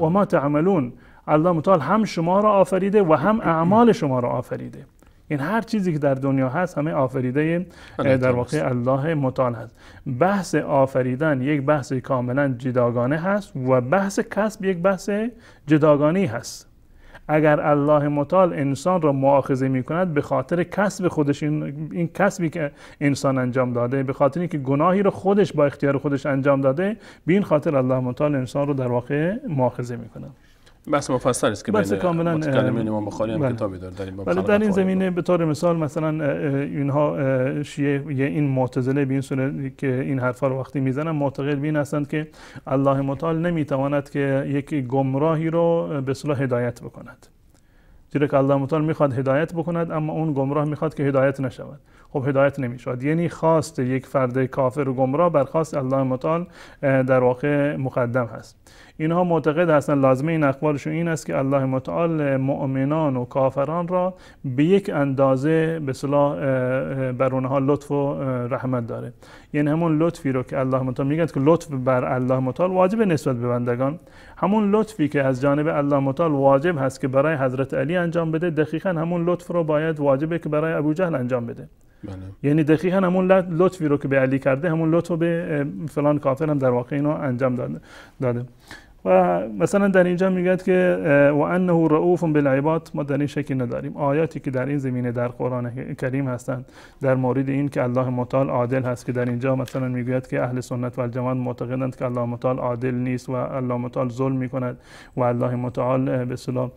B: و ما تعملون الله متعال هم شما را آفریده و هم اعمال شما را آفریده این هر چیزی که در دنیا هست همه آفریده در واقع الله متعال هست بحث آفریدن یک بحث کاملا جداگانه هست و بحث کسب یک بحث جداگانه هست اگر الله متعال انسان را معاخذه می کند به خاطر کسب خودش این, این کسبی که انسان انجام داده به خاطر اینکه گناهی را خودش با اختیار خودش انجام داده به این خاطر الله متعال انسان را در واقع معاخذه می کند
A: بحث مفصل است که بحث کاملا امام بخاری هم کتابی بله. داره در این باب بله در این
B: زمینه به طور مثال مثلا اینها شیعه این معتزله به این که این حرفا رو وقتی میزنن معتقد بین هستند که الله متعال نمیتواند که یک گمراهی رو به صلاح هدایت بکند زیرا که الله متعال میخواد هدایت بکند اما اون گمراه میخواد که هدایت نشود خب هدایت نمیشد یعنی خواست یک فرد کافر و گمراه بر خواست الله متعال در واقع مقدم هست اینها معتقد هستن لازمه این اقوالشون این است که الله متعال مؤمنان و کافران را به یک اندازه به صلاح بر اونها لطف و رحمت داره یعنی همون لطفی رو که الله متعال میگه که لطف بر الله متعال واجب نسبت به بندگان همون لطفی که از جانب الله متعال واجب هست که برای حضرت علی انجام بده دقیقا همون لطف رو باید واجبه که برای ابو جهل انجام بده بله. یعنی دقیقا همون لطفی رو که به علی کرده همون لطف به فلان کافر هم در واقع اینو انجام داده, داده. و مثلا در اینجا میگد که و انه رؤوف بالعباد ما در این شکل نداریم آیاتی که در این زمینه در قرآن کریم هستند در مورد این که الله متعال عادل هست که در اینجا مثلا میگوید که اهل سنت و الجماعت معتقدند که الله متعال عادل نیست و الله متعال ظلم میکند و الله متعال به صلاح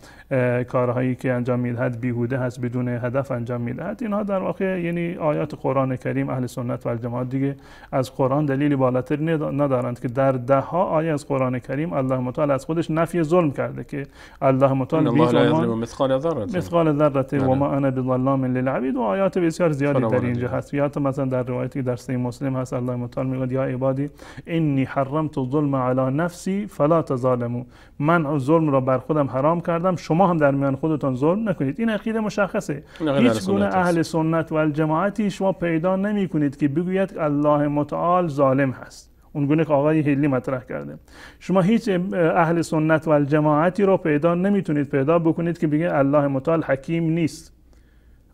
B: کارهایی که انجام میدهد بیهوده هست بدون هدف انجام میدهد اینها در واقع یعنی آیات قرآن کریم اهل سنت و الجماعت دیگه از قرآن دلیلی بالاتر ندارند که در ده ها آیه از قرآن کریم الله الله متعال از خودش نفی ظلم کرده که الله متعال بی لا مثقال ذره و ما انا بظلام للعبید و آیات بسیار زیادی در اینجا هست یا مثلا در روایتی در صحیح مسلم هست الله متعال میگوید یا عبادی انی حرمت الظلم علی نفسی فلا تظالمو من ظلم را بر خودم حرام کردم شما هم در میان خودتان ظلم نکنید این عقیده مشخصه هیچ گونه اهل سنت و الجماعتی شما پیدا نمی کنید که بگوید الله متعال ظالم هست اونگونه که آقای هلی مطرح کرده شما هیچ اهل سنت و جماعتی رو پیدا نمیتونید پیدا بکنید که بگه الله متعال حکیم نیست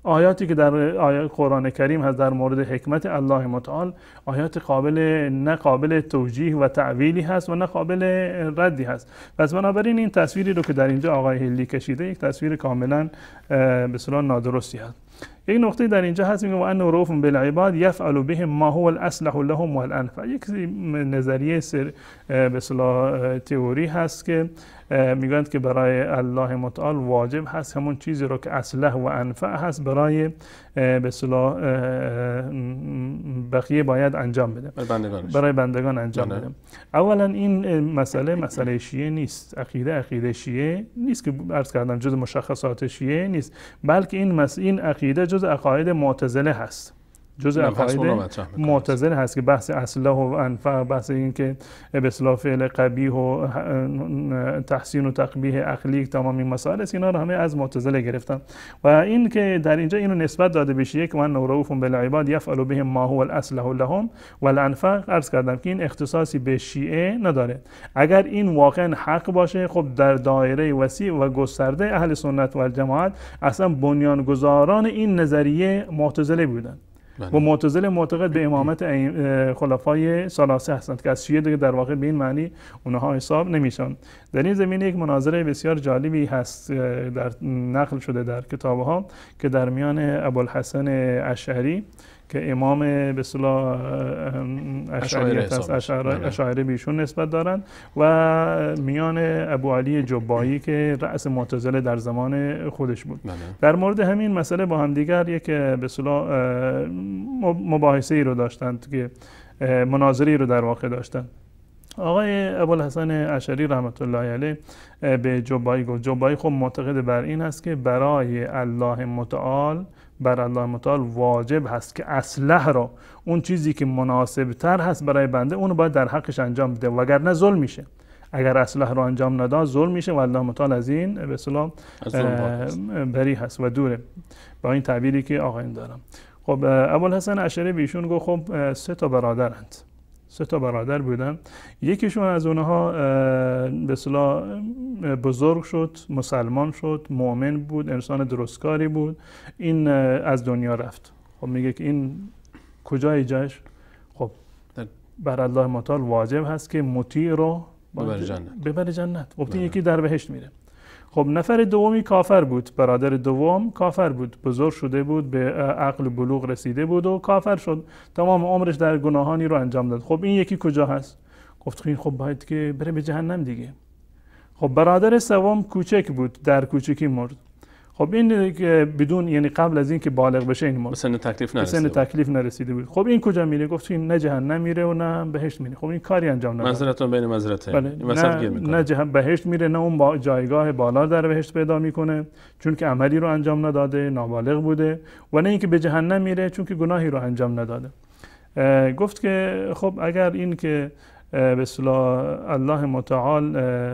B: آیاتی که در آیات قرآن کریم هست در مورد حکمت الله متعال آیات قابل نه قابل توجیه و تعویلی هست و نه قابل ردی هست پس بنابراین این تصویری رو که در اینجا آقای هلی کشیده یک تصویر کاملا به نادرستی هست یک نقطه در اینجا هست میگه و ان رؤوف بالعباد یفعل بهم ما هو الاصلح لهم والانفع یک نظریه سر به تئوری هست که میگند که برای الله متعال واجب هست همون چیزی رو که اصلح و انفع هست برای به بقیه باید انجام بده برای بندگان انجام بله. بده اولا این مسئله مسئله شیعه نیست عقیده عقیده شیعه نیست که عرض کردم جز مشخصات شیعه نیست بلکه این مس... این عقیده جز عقاید معتزله هست جزء عقاید معتزله هست که بحث اصله و انفع بحث این که به اصطلاح فعل قبیح و تحسین و تقبیح اخلیق تمام این مسائل اینا رو همه از معتزله گرفتن و این که در اینجا اینو نسبت داده بشه یک من رؤوف بالعباد یفعل بهم ما هو الاصله لهم و الانفع عرض کردم که این اختصاصی به شیعه نداره اگر این واقعا حق باشه خب در دایره وسیع و گسترده اهل سنت و جماعت اصلا بنیانگذاران این نظریه معتزله بودن بله. و معتزل معتقد به امامت خلفای سلاسه هستند که از شیعه دیگه در واقع به این معنی اونها حساب نمیشن در این زمینه یک مناظره بسیار جالبی هست در نقل شده در کتابها که در میان ابوالحسن اشعری که امام به اصطلاح اشعریت بیشون نسبت دارند و میان ابو علی جبایی که رأس معتزله در زمان خودش بود بله. در مورد همین مسئله با هم دیگر یک به اصطلاح مباحثه ای رو داشتند که مناظری رو در واقع داشتند آقای ابوالحسن اشعری رحمت الله علیه به جبایی گفت جبایی خب معتقد بر این است که برای الله متعال بر الله متعال واجب هست که اصلح را اون چیزی که مناسب تر هست برای بنده اونو باید در حقش انجام بده وگرنه ظلم میشه اگر اصلح را انجام نداد ظلم میشه و الله متعال از این به سلام بری هست و دوره با این تعبیری که آقایم دارم خب ابوالحسن اشعری به ایشون گفت خب سه تا برادرند سه تا برادر بودن یکیشون از اونها به بزرگ شد مسلمان شد مؤمن بود انسان درستکاری بود این از دنیا رفت خب میگه که این کجای جاش خب بر الله مطال واجب هست که مطیع رو ببر جنت ببر جنت خب، بله. یکی در بهشت میره خب نفر دومی کافر بود برادر دوم کافر بود بزرگ شده بود به عقل بلوغ رسیده بود و کافر شد تمام عمرش در گناهانی رو انجام داد خب این یکی کجا هست گفت خب، این خب باید که بره به جهنم دیگه خب برادر سوم کوچک بود در کوچکی مرد خب این که بدون یعنی قبل از اینکه بالغ بشه این مورد سن تکلیف نرسیده سن تکلیف نرسیده بود خب این کجا میره گفت این نه جهنم میره و نه بهشت میره خب این کاری انجام نداد منظرتون بین
A: منظرته بله. نه, گیر میکنه. نه
B: جهنم بهشت میره نه اون با جایگاه بالا در بهشت پیدا میکنه چون که عملی رو انجام نداده نابالغ بوده و نه اینکه به جهنم میره چون که گناهی رو انجام نداده گفت که خب اگر این که به الله متعال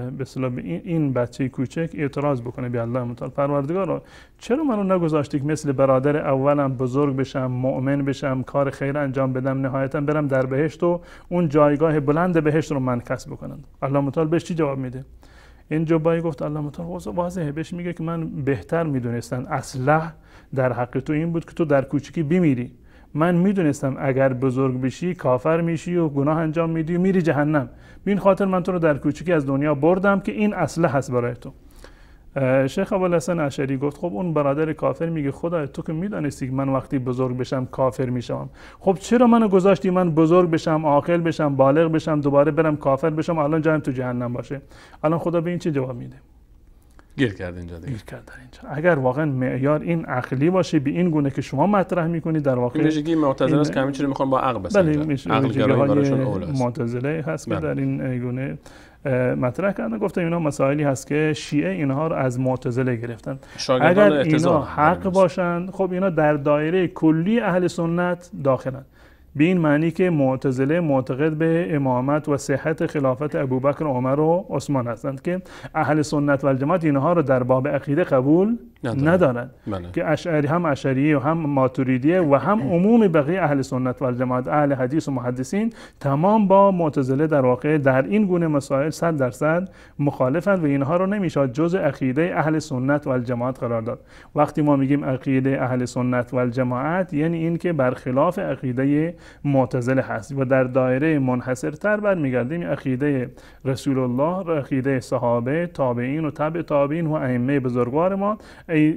B: به این بچه کوچک اعتراض بکنه به الله متعال پروردگار چرا منو نگذاشتی که مثل برادر اولم بزرگ بشم مؤمن بشم کار خیر انجام بدم نهایتا برم در بهشت و اون جایگاه بلند بهشت رو من کسب بکنم الله متعال بهش چی جواب میده این جبایی گفت الله متعال واضحه بهش میگه که من بهتر میدونستن اصلا در حق تو این بود که تو در کوچکی بیمیری من میدونستم اگر بزرگ بشی کافر میشی و گناه انجام میدی و میری جهنم بین خاطر من تو رو در کوچکی از دنیا بردم که این اصله هست برای تو شیخ الحسن اشعری گفت خب اون برادر کافر میگه خدا تو که میدانستی من وقتی بزرگ بشم کافر میشم خب چرا منو گذاشتی من بزرگ بشم عاقل بشم بالغ بشم دوباره برم کافر بشم الان جایم تو جهنم باشه الان خدا به این چه جواب میده
A: گیر کرد اینجا دیگه. گیر کرد
B: اینجا اگر واقعا معیار این عقلی باشه به این گونه که شما مطرح میکنید در واقع ویژگی معتزله است کمی چیزی میخوان با عقل بسنجن بله عقل گرایی براشون معتزله هست که بله. در این گونه مطرح کردن گفته اینا مسائلی هست که شیعه اینها رو از معتزله گرفتن اگر اینا حق باشند خب اینا در دایره کلی اهل سنت داخلند به این معنی که معتزله معتقد به امامت و صحت خلافت ابوبکر عمر و عثمان هستند که اهل سنت و جماعت اینها رو در باب عقیده قبول ندارند بله. که اشعری هم اشعری و هم ماتوریدیه و هم [CLEARS THROAT] عموم بقیه اهل سنت و جماعت اهل حدیث و محدثین تمام با معتزله در واقع در این گونه مسائل 100 درصد مخالفند و اینها رو نمیشه جز عقیده اهل سنت و جماعت قرار داد وقتی ما میگیم عقیده اهل سنت و جماعت یعنی اینکه برخلاف عقیده معتزله هست و در دایره منحصرتر میگردیم اخیده رسول الله اخیده صحابه تابعین و تبع تابعین و ائمه بزرگوار ما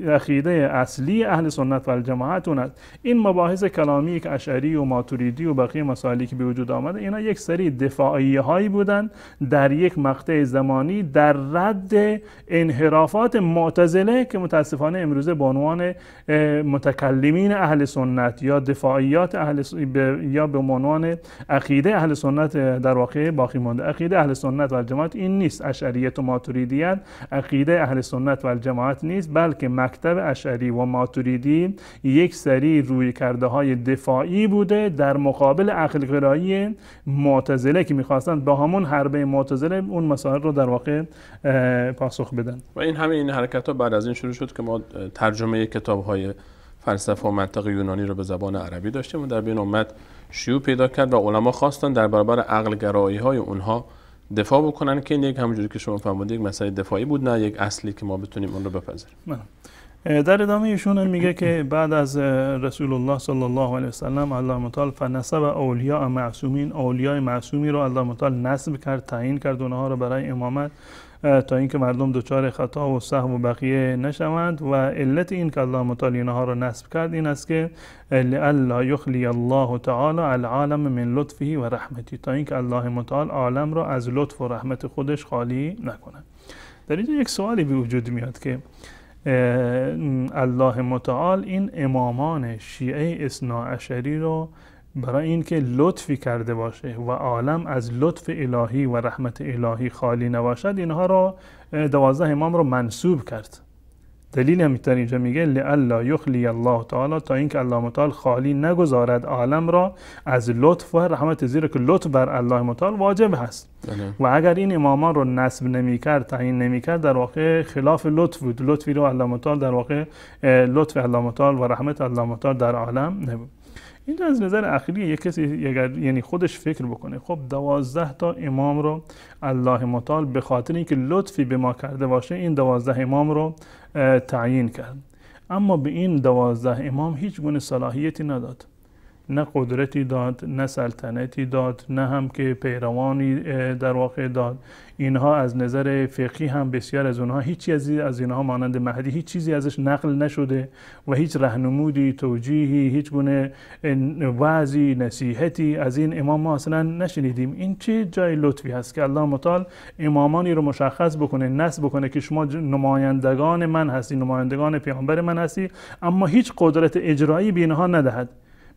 B: اخیده اصلی اهل سنت و الجماعت این مباحث کلامی که اشعری و ماتوریدی و بقیه مسائلی که به وجود آمده اینا یک سری دفاعیه هایی بودن در یک مقطع زمانی در رد انحرافات معتزله که متاسفانه امروزه به عنوان متکلمین اهل سنت یا دفاعیات اهل یا به عنوان عقیده اهل سنت در واقع باقی مانده عقیده اهل سنت و جماعت این نیست اشعریت و ماتوریدیت عقیده اهل سنت و جماعت نیست بلکه مکتب اشعری و ماتوریدی یک سری روی کرده های دفاعی بوده در مقابل عقل گرایی معتزله که میخواستند با همون حربه معتزله اون مسائل رو در واقع پاسخ بدن
A: و این همه این حرکت ها بعد از این شروع شد که ما ترجمه کتاب های فلسفه و منطق یونانی رو به زبان عربی داشتیم و در بین امت شیوع پیدا کرد و علما خواستن در برابر عقل گرایی های اونها دفاع بکنن که این یک همونجوری که شما فهمیدید یک مسئله دفاعی بود نه یک اصلی که ما بتونیم اون رو بپذیریم
B: بله. در ادامه ایشون میگه که بعد از رسول الله صلی الله علیه وسلم الله متعال فنسب اولیاء معصومین اولیاء معصومی رو الله متعال نسب کرد تعیین کرد اونها رو برای امامت تا اینکه مردم دچار خطا و سهم و بقیه نشوند و علت این که الله متعال اینها را نصب کرد این است که لئلا یخلی الله تعالی العالم من لطفه و رحمتی تا اینکه الله متعال عالم را از لطف و رحمت خودش خالی نکند در اینجا یک سوالی به وجود میاد که الله متعال این امامان شیعه اثنا عشری رو برای اینکه لطفی کرده باشه و عالم از لطف الهی و رحمت الهی خالی نباشد اینها را دوازده امام رو منصوب کرد دلیل هم در اینجا میگه لالا یخلی الله تعالی تا اینکه الله متعال خالی نگذارد عالم را از لطف و رحمت زیر که لطف بر الله متعال واجب هست بله. و اگر این امامان رو نسب کرد تعیین نمیکرد در واقع خلاف لطف بود لطفی رو الله متعال در واقع لطف الله متعال و رحمت الله متعال در عالم نبود اینجا از نظر اخیری یک کسی یعنی خودش فکر بکنه خب دوازده تا امام رو الله مطال به خاطر اینکه لطفی به ما کرده باشه این دوازده امام رو تعیین کرد اما به این دوازده امام هیچ گونه صلاحیتی نداد نه قدرتی داد نه سلطنتی داد نه هم که پیروانی در واقع داد اینها از نظر فقهی هم بسیار از اونها هیچ چیزی از اینها مانند مهدی هیچ چیزی ازش نقل نشده و هیچ رهنمودی توجیهی هیچ گونه وعظی نصیحتی از این امام ما اصلا نشنیدیم این چه جای لطفی هست که الله مطال امامانی رو مشخص بکنه نصب بکنه که شما نمایندگان من هستی نمایندگان پیامبر من هستی اما هیچ قدرت اجرایی به اینها ندهد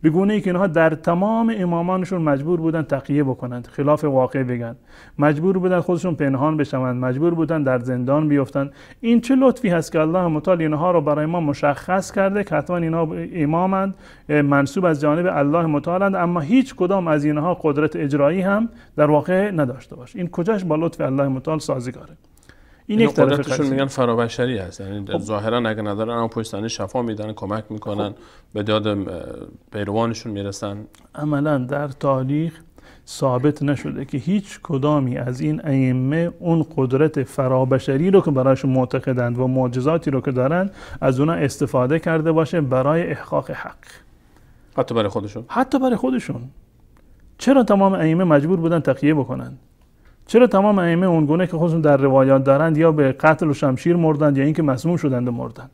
B: به که اینها در تمام امامانشون مجبور بودن تقیه بکنند خلاف واقع بگن مجبور بودن خودشون پنهان بشوند مجبور بودن در زندان بیفتند این چه لطفی هست که الله متعال اینها رو برای ما مشخص کرده که حتما اینها امامند منصوب از جانب الله متعالند اما هیچ کدام از اینها قدرت اجرایی هم در واقع نداشته باش این کجاش با لطف الله متعال سازگاره این یک قدرتشون میگن
A: فرابشری هست یعنی خب. ظاهرا اگه ندارن اون پشتانه شفا میدن کمک میکنن خب. به داد پیروانشون میرسن
B: عملا در تاریخ ثابت نشده که هیچ کدامی از این ائمه اون قدرت فرابشری رو که برایشون معتقدند و معجزاتی رو که دارن از اونا استفاده کرده باشه برای احقاق حق
A: حتی برای خودشون
B: حتی برای خودشون چرا تمام ائمه مجبور بودن تقیه بکنن؟ چرا تمام ائمه اونگونه که خودشون در روایات دارند یا به قتل و شمشیر مردند یا اینکه مسموم شدند و مردند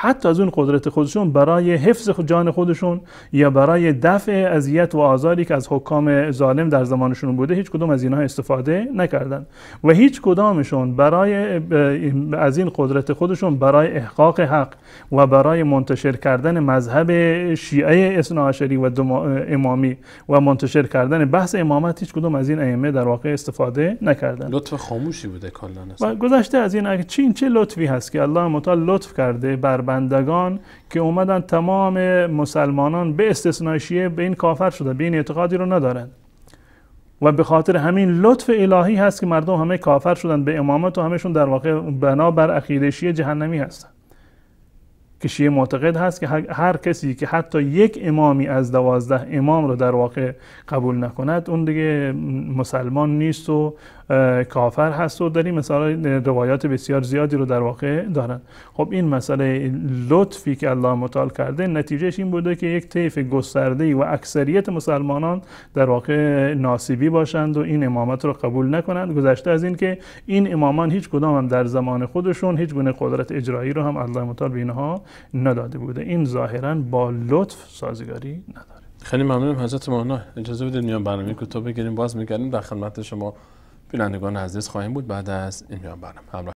B: حتی از اون قدرت خودشون برای حفظ جان خودشون یا برای دفع اذیت و آزاری که از حکام ظالم در زمانشون بوده هیچ کدوم از اینها استفاده نکردن و هیچ کدامشون برای از این قدرت خودشون برای احقاق حق و برای منتشر کردن مذهب شیعه اسناعشری و امامی و منتشر کردن بحث امامت هیچ کدوم از این ائمه در واقع استفاده نکردن
A: لطف خاموشی بوده کلا و
B: گذشته از این چین چه لطفی هست که الله متعال لطف کرده بر بندگان که اومدن تمام مسلمانان به استثنای به این کافر شده به این اعتقادی رو ندارند و به خاطر همین لطف الهی هست که مردم همه کافر شدن به امامت و همشون در واقع بنا بر عقیده جهنمی هستن که شیعه معتقد هست که هر کسی که حتی یک امامی از دوازده امام رو در واقع قبول نکند اون دیگه مسلمان نیست و کافر هست و داریم مثلا روایات بسیار زیادی رو در واقع دارن خب این مسئله لطفی که الله مطال کرده نتیجهش این بوده که یک طیف گسترده و اکثریت مسلمانان در واقع ناسیبی باشند و این امامت رو قبول نکنند گذشته از این که این امامان هیچ کدام در زمان خودشون هیچ گونه قدرت اجرایی رو هم الله مطال به اینها نداده بوده این ظاهرا با لطف سازگاری نداره
A: خیلی ممنونم حضرت مولانا اجازه بدید میام برنامه کوتاه بگیریم باز میگردیم در خدمت شما بینندگان عزیز خواهیم بود بعد از این برنامه همراه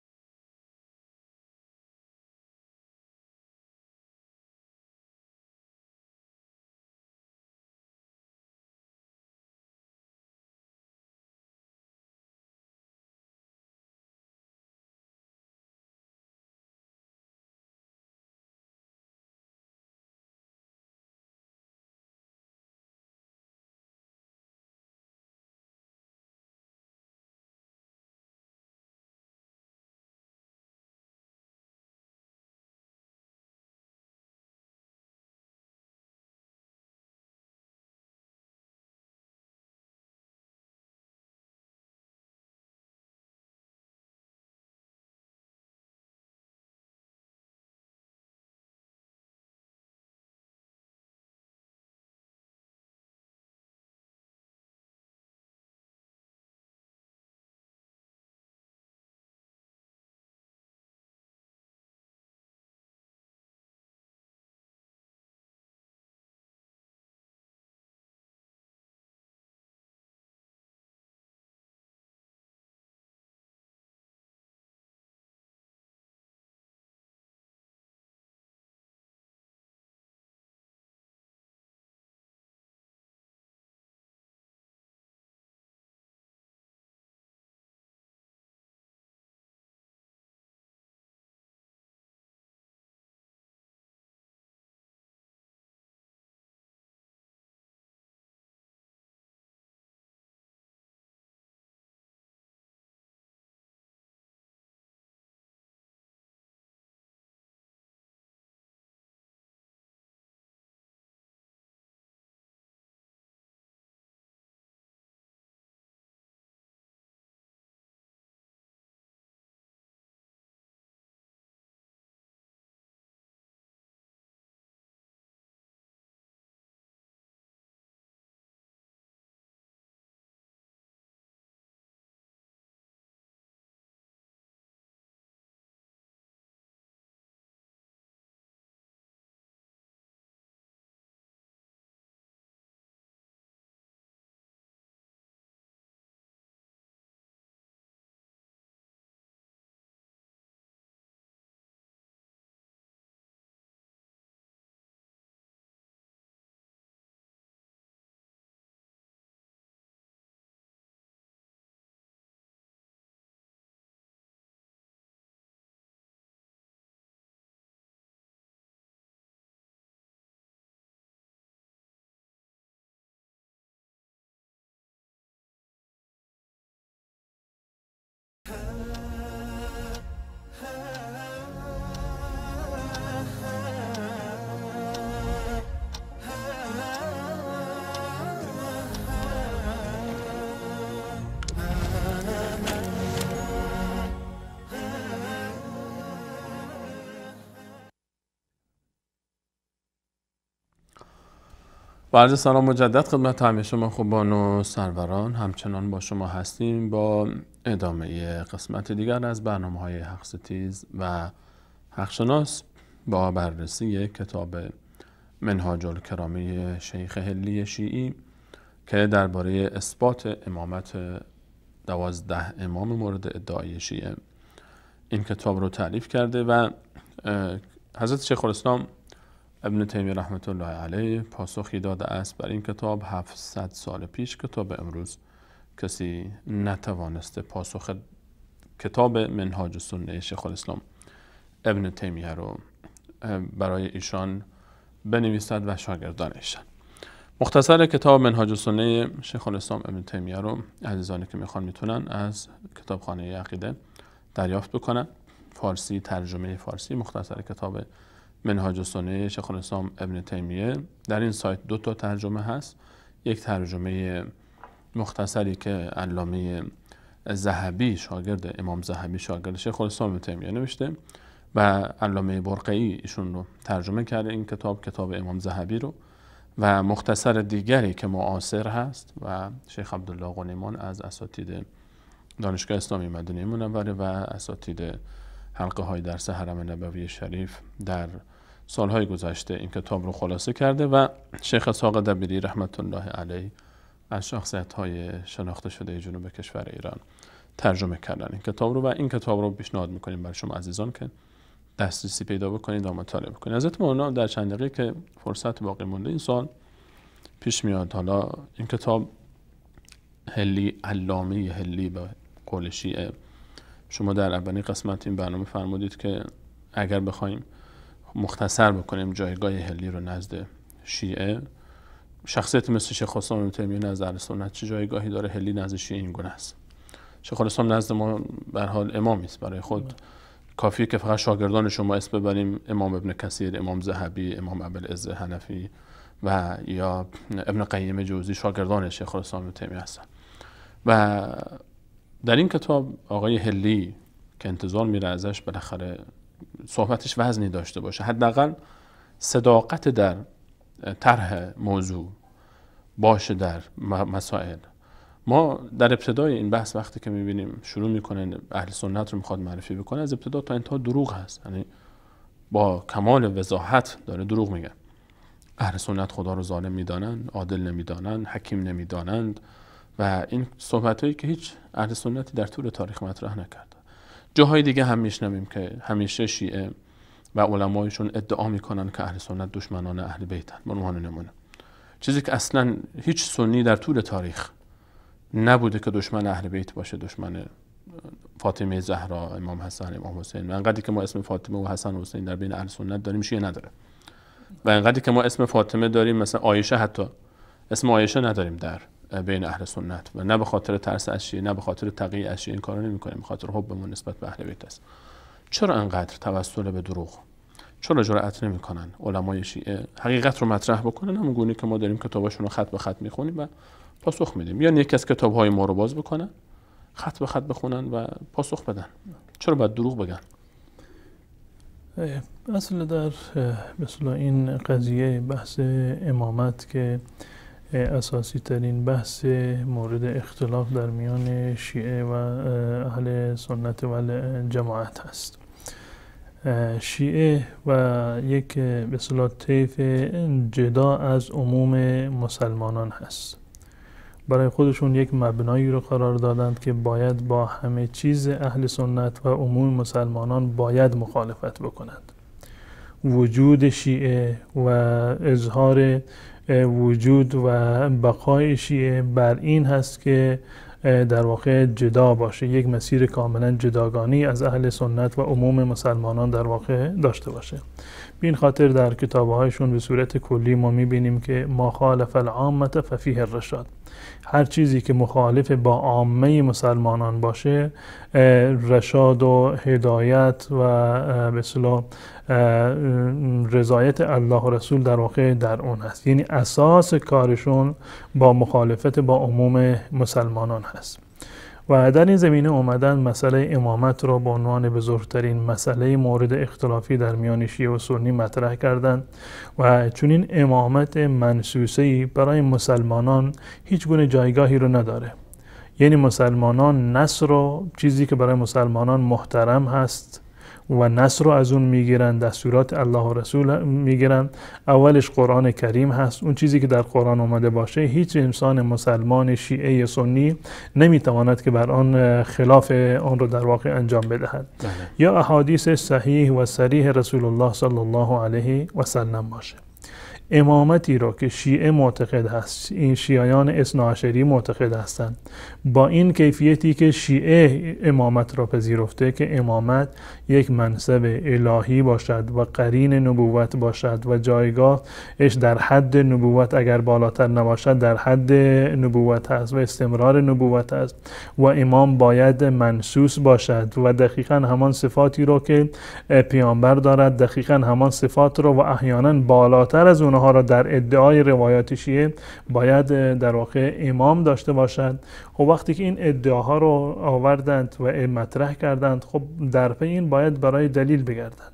A: با عرض سلام مجدد خدمت همه شما خوبان و سروران همچنان با شما هستیم با ادامه قسمت دیگر از برنامه های حق ستیز و حقشناس با بررسی کتاب منهاج الکرامه شیخ هلی شیعی که درباره اثبات امامت دوازده امام مورد ادعای شیعه این کتاب رو تعریف کرده و حضرت شیخ الاسلام ابن تیمیه رحمت الله علیه پاسخی داده است بر این کتاب 700 سال پیش کتاب امروز کسی نتوانسته پاسخ کتاب منهاج سنه شیخ الاسلام ابن تیمیه رو برای ایشان بنویسد و شاگردان ایشان مختصر کتاب منهاج سنه شیخ الاسلام ابن تیمیه رو عزیزانی که میخوان میتونن از کتابخانه عقیده دریافت بکنن فارسی ترجمه فارسی مختصر کتاب منهاج السنه شیخ الاسلام ابن تیمیه در این سایت دو تا ترجمه هست یک ترجمه مختصری که علامه زهبی شاگرد امام زهبی شاگرد شیخ الاسلام ابن تیمیه نوشته و علامه برقعی ایشون رو ترجمه کرده این کتاب کتاب امام زهبی رو و مختصر دیگری که معاصر هست و شیخ عبدالله غنیمان از اساتید دانشگاه اسلامی مدنی منوره و اساتید حلقه های درس حرم نبوی شریف در سالهای گذشته این کتاب رو خلاصه کرده و شیخ اسحاق دبیری رحمت الله علیه از شخصیت های شناخته شده جنوب کشور ایران ترجمه کردن این کتاب رو و این کتاب رو پیشنهاد میکنیم برای شما عزیزان که دسترسی پیدا بکنید و مطالعه بکنید حضرت مولانا در چند دقیقه که فرصت باقی مونده این سال پیش میاد حالا این کتاب هلی علامه هلی به قول شیعه شما در اولین قسمت این برنامه فرمودید که اگر بخوایم مختصر بکنیم جایگاه هلی رو نزد شیعه شخصیت مثل شیخ حسام ابن تیمیه نزد سنت چه جایگاهی داره هلی نزد شیعه این گونه است شیخ حسام نزد ما به حال امام است برای خود کافیه که فقط شاگردان شما اسم ببریم امام ابن کثیر امام ذهبی امام از حنفی و یا ابن قیم جوزی شاگردان شیخ الاسلام تیمی است و در این کتاب آقای هلی که انتظار میره ازش بالاخره صحبتش وزنی داشته باشه حداقل صداقت در طرح موضوع باشه در مسائل ما در ابتدای این بحث وقتی که میبینیم شروع میکنه اهل سنت رو میخواد معرفی بکنه از ابتدا تا انتها دروغ هست یعنی با کمال وضاحت داره دروغ میگه اهل سنت خدا رو ظالم میدانند عادل نمیدانند حکیم نمیدانند و این صحبت هایی که هیچ اهل سنتی در طول تاریخ مطرح نکرد جاهای دیگه هم میشنویم که همیشه شیعه و علمایشون ادعا میکنن که اهل سنت دشمنان اهل بیتن به عنوان نمونه چیزی که اصلا هیچ سنی در طول تاریخ نبوده که دشمن اهل بیت باشه دشمن فاطمه زهرا امام حسن امام حسین و انقدری که ما اسم فاطمه و حسن و حسین در بین اهل سنت داریم شیعه نداره و انقدری که ما اسم فاطمه داریم مثلا عایشه حتی اسم عایشه نداریم در بین اهل سنت و نه به خاطر ترس اشیه نه به خاطر اشیه این کارو نمیکنیم به خاطر حبمون نسبت به اهل بیت است چرا انقدر توسل به دروغ چرا جرأت نمیکنن علمای شیعه حقیقت رو مطرح بکنن همون گونه که ما داریم کتابشون رو خط به خط میخونیم و پاسخ میدیم یا یکی از های ما رو باز بکنن خط به خط بخونن و پاسخ بدن چرا باید دروغ بگن
B: اصل در مثلا این قضیه بحث امامت که اساسی ترین بحث مورد اختلاف در میان شیعه و اهل سنت و جماعت هست شیعه و یک به صلاح طیف جدا از عموم مسلمانان هست برای خودشون یک مبنایی رو قرار دادند که باید با همه چیز اهل سنت و عموم مسلمانان باید مخالفت بکنند وجود شیعه و اظهار وجود و بقای شیعه بر این هست که در واقع جدا باشه یک مسیر کاملا جداگانی از اهل سنت و عموم مسلمانان در واقع داشته باشه به این خاطر در کتابهایشون به صورت کلی ما میبینیم که مخالف خالف العامت ففیه الرشاد هر چیزی که مخالف با عامه مسلمانان باشه رشاد و هدایت و به رضایت الله و رسول در واقع در اون هست یعنی اساس کارشون با مخالفت با عموم مسلمانان هست و در این زمینه اومدن مسئله امامت را به عنوان بزرگترین مسئله مورد اختلافی در میان شیعه و سنی مطرح کردند و چون این امامت منسوسی برای مسلمانان هیچ گونه جایگاهی رو نداره یعنی مسلمانان نصر رو چیزی که برای مسلمانان محترم هست و نصر رو از اون میگیرن دستورات الله و رسول میگیرن اولش قرآن کریم هست اون چیزی که در قرآن آمده باشه هیچ انسان مسلمان شیعه سنی نمیتواند که بر آن خلاف آن رو در واقع انجام بدهد بله. یا احادیث صحیح و صریح رسول الله صلی الله علیه و سلم باشه امامتی را که شیعه معتقد هست این شیعیان اسناعشری معتقد هستند با این کیفیتی که شیعه امامت را پذیرفته که امامت یک منصب الهی باشد و قرین نبوت باشد و جایگاهش در حد نبوت اگر بالاتر نباشد در حد نبوت هست و استمرار نبوت است و امام باید منسوس باشد و دقیقا همان صفاتی را که پیامبر دارد دقیقا همان صفات را و احیانا بالاتر از اونها را در ادعای روایات باید در واقع امام داشته باشند خب وقتی که این ادعاها رو آوردند و مطرح کردند خب در پی این باید برای دلیل بگردند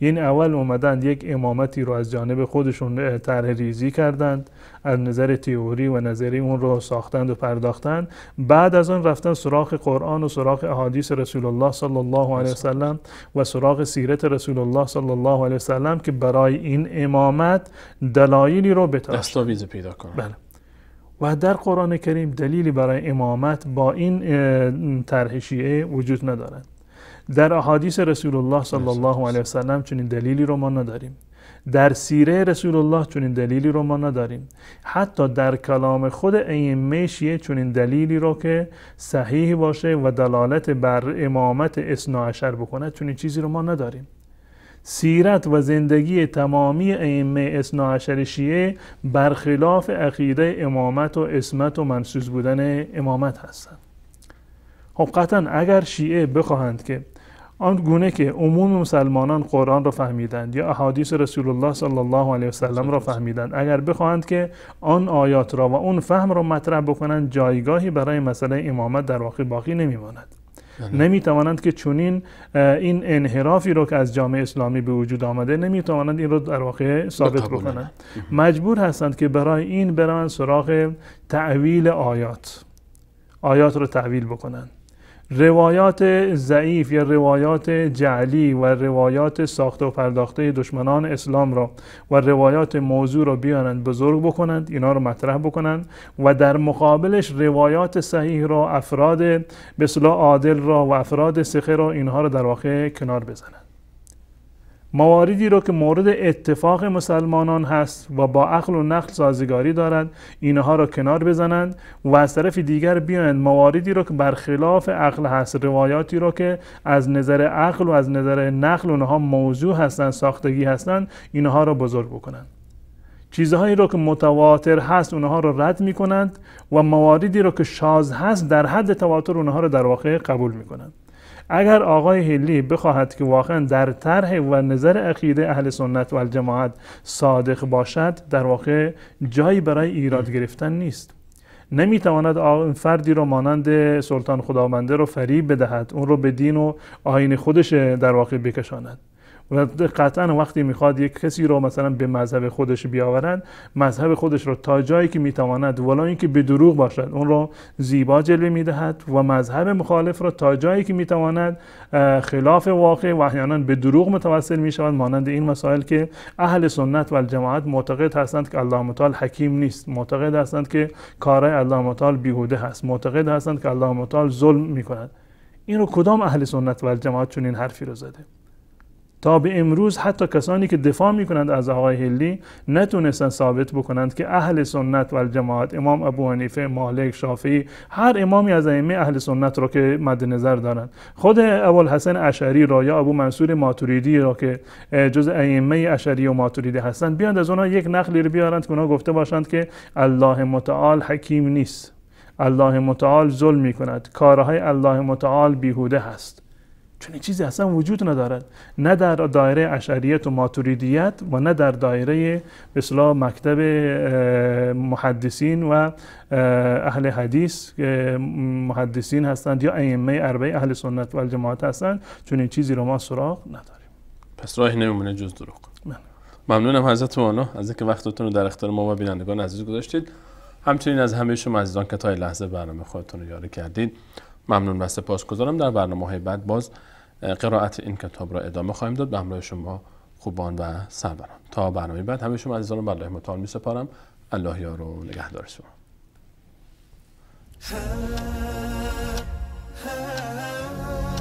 B: یعنی اول اومدند یک امامتی رو از جانب خودشون طرح ریزی کردند از نظر تئوری و نظری اون رو ساختند و پرداختند بعد از آن رفتن سراغ قرآن و سراغ احادیث رسول الله صلی الله علیه وسلم و سراغ سیرت رسول الله صلی الله علیه وسلم که برای این امامت دلایلی رو بتراشند دستاویز پیدا کنند بله و در قرآن کریم دلیلی برای امامت با این طرح شیعه وجود ندارد در احادیث رسول الله صلی الله علیه وسلم چنین دلیلی رو ما نداریم در سیره رسول الله چنین دلیلی رو ما نداریم حتی در کلام خود ائمه شیعه چنین دلیلی رو که صحیح باشه و دلالت بر امامت اثنا عشر بکنه چنین چیزی رو ما نداریم سیرت و زندگی تمامی ائمه اثنا عشر شیعه برخلاف عقیده امامت و اسمت و منسوس بودن امامت هستند خب قطعا اگر شیعه بخواهند که آن گونه که عموم مسلمانان قرآن را فهمیدند یا احادیث رسول الله صلی الله علیه وسلم را فهمیدند اگر بخواهند که آن آیات را و اون فهم را مطرح بکنند جایگاهی برای مسئله امامت در واقع باقی نمیماند بله. نمی توانند که چونین این انحرافی رو که از جامعه اسلامی به وجود آمده نمی توانند این رو در واقع ثابت بکنند مجبور هستند که برای این بروند سراغ تعویل آیات آیات رو تعویل بکنند روایات ضعیف یا روایات جعلی و روایات ساخته و پرداخته دشمنان اسلام را و روایات موضوع را بیانند بزرگ بکنند اینا رو مطرح بکنند و در مقابلش روایات صحیح را افراد به عادل را و افراد سخه را اینها را در واقع کنار بزنند مواردی رو که مورد اتفاق مسلمانان هست و با عقل و نقل سازگاری دارد اینها را کنار بزنند و از طرف دیگر بیایند مواردی رو که برخلاف عقل هست روایاتی رو که از نظر عقل و از نظر نقل اونها موضوع هستند ساختگی هستند اینها را بزرگ بکنند چیزهایی رو که متواتر هست اونها رو رد می کنند و مواردی را که شاز هست در حد تواتر اونها رو در واقع قبول می کنند اگر آقای هلی بخواهد که واقعا در طرح و نظر عقیده اهل سنت و جماعت صادق باشد در واقع جایی برای ایراد گرفتن نیست نمیتواند فردی رو مانند سلطان خداونده رو فریب بدهد اون رو به دین و آین خودش در واقع بکشاند و قطعا وقتی میخواد یک کسی رو مثلا به مذهب خودش بیاورند مذهب خودش رو تا جایی که میتواند ولا اینکه به دروغ باشد اون رو زیبا جلوه میدهد و مذهب مخالف را تا جایی که میتواند خلاف واقع و احیانا به دروغ متوسل میشود مانند این مسائل که اهل سنت و جماعت معتقد هستند که الله متعال حکیم نیست معتقد هستند که کار الله متعال بیهوده هست معتقد هستند که الله متعال ظلم میکند این رو کدام اهل سنت و جماعت چنین حرفی رو زده تا به امروز حتی کسانی که دفاع میکنند از آقای هلی نتونستن ثابت بکنند که اهل سنت و جماعت امام ابو حنیفه مالک شافعی هر امامی از ائمه اهل سنت را که مد نظر دارند خود ابوالحسن اشعری را یا ابو منصور ماتوریدی را که جز ائمه اشعری و ماتوریدی هستند بیاند از اونها یک نقلی رو بیارند که اونها گفته باشند که الله متعال حکیم نیست الله متعال ظلم می کارهای الله متعال بیهوده هست چون این چیزی اصلا وجود ندارد نه در دایره اشعریت و ماتوریدیت و نه در دایره به مکتب محدثین و اهل حدیث محدثین هستند یا ائمه اربعه اهل سنت و الجماعت هستند چون این چیزی رو ما سراغ
A: نداریم پس راه نمیمونه جز دروغ ممنونم حضرت مولانا از اینکه وقتتون رو در اختیار ما و بینندگان عزیز گذاشتید همچنین از همه شما عزیزان که تا لحظه برنامه خودتون رو یاری کردید ممنون و گذارم در برنامه های بعد باز قرائت این کتاب را ادامه خواهیم داد به همراه شما خوبان و سروران تا برنامه بعد همه شما عزیزانم بر الله متعال می سپارم الله یار و نگهدار شما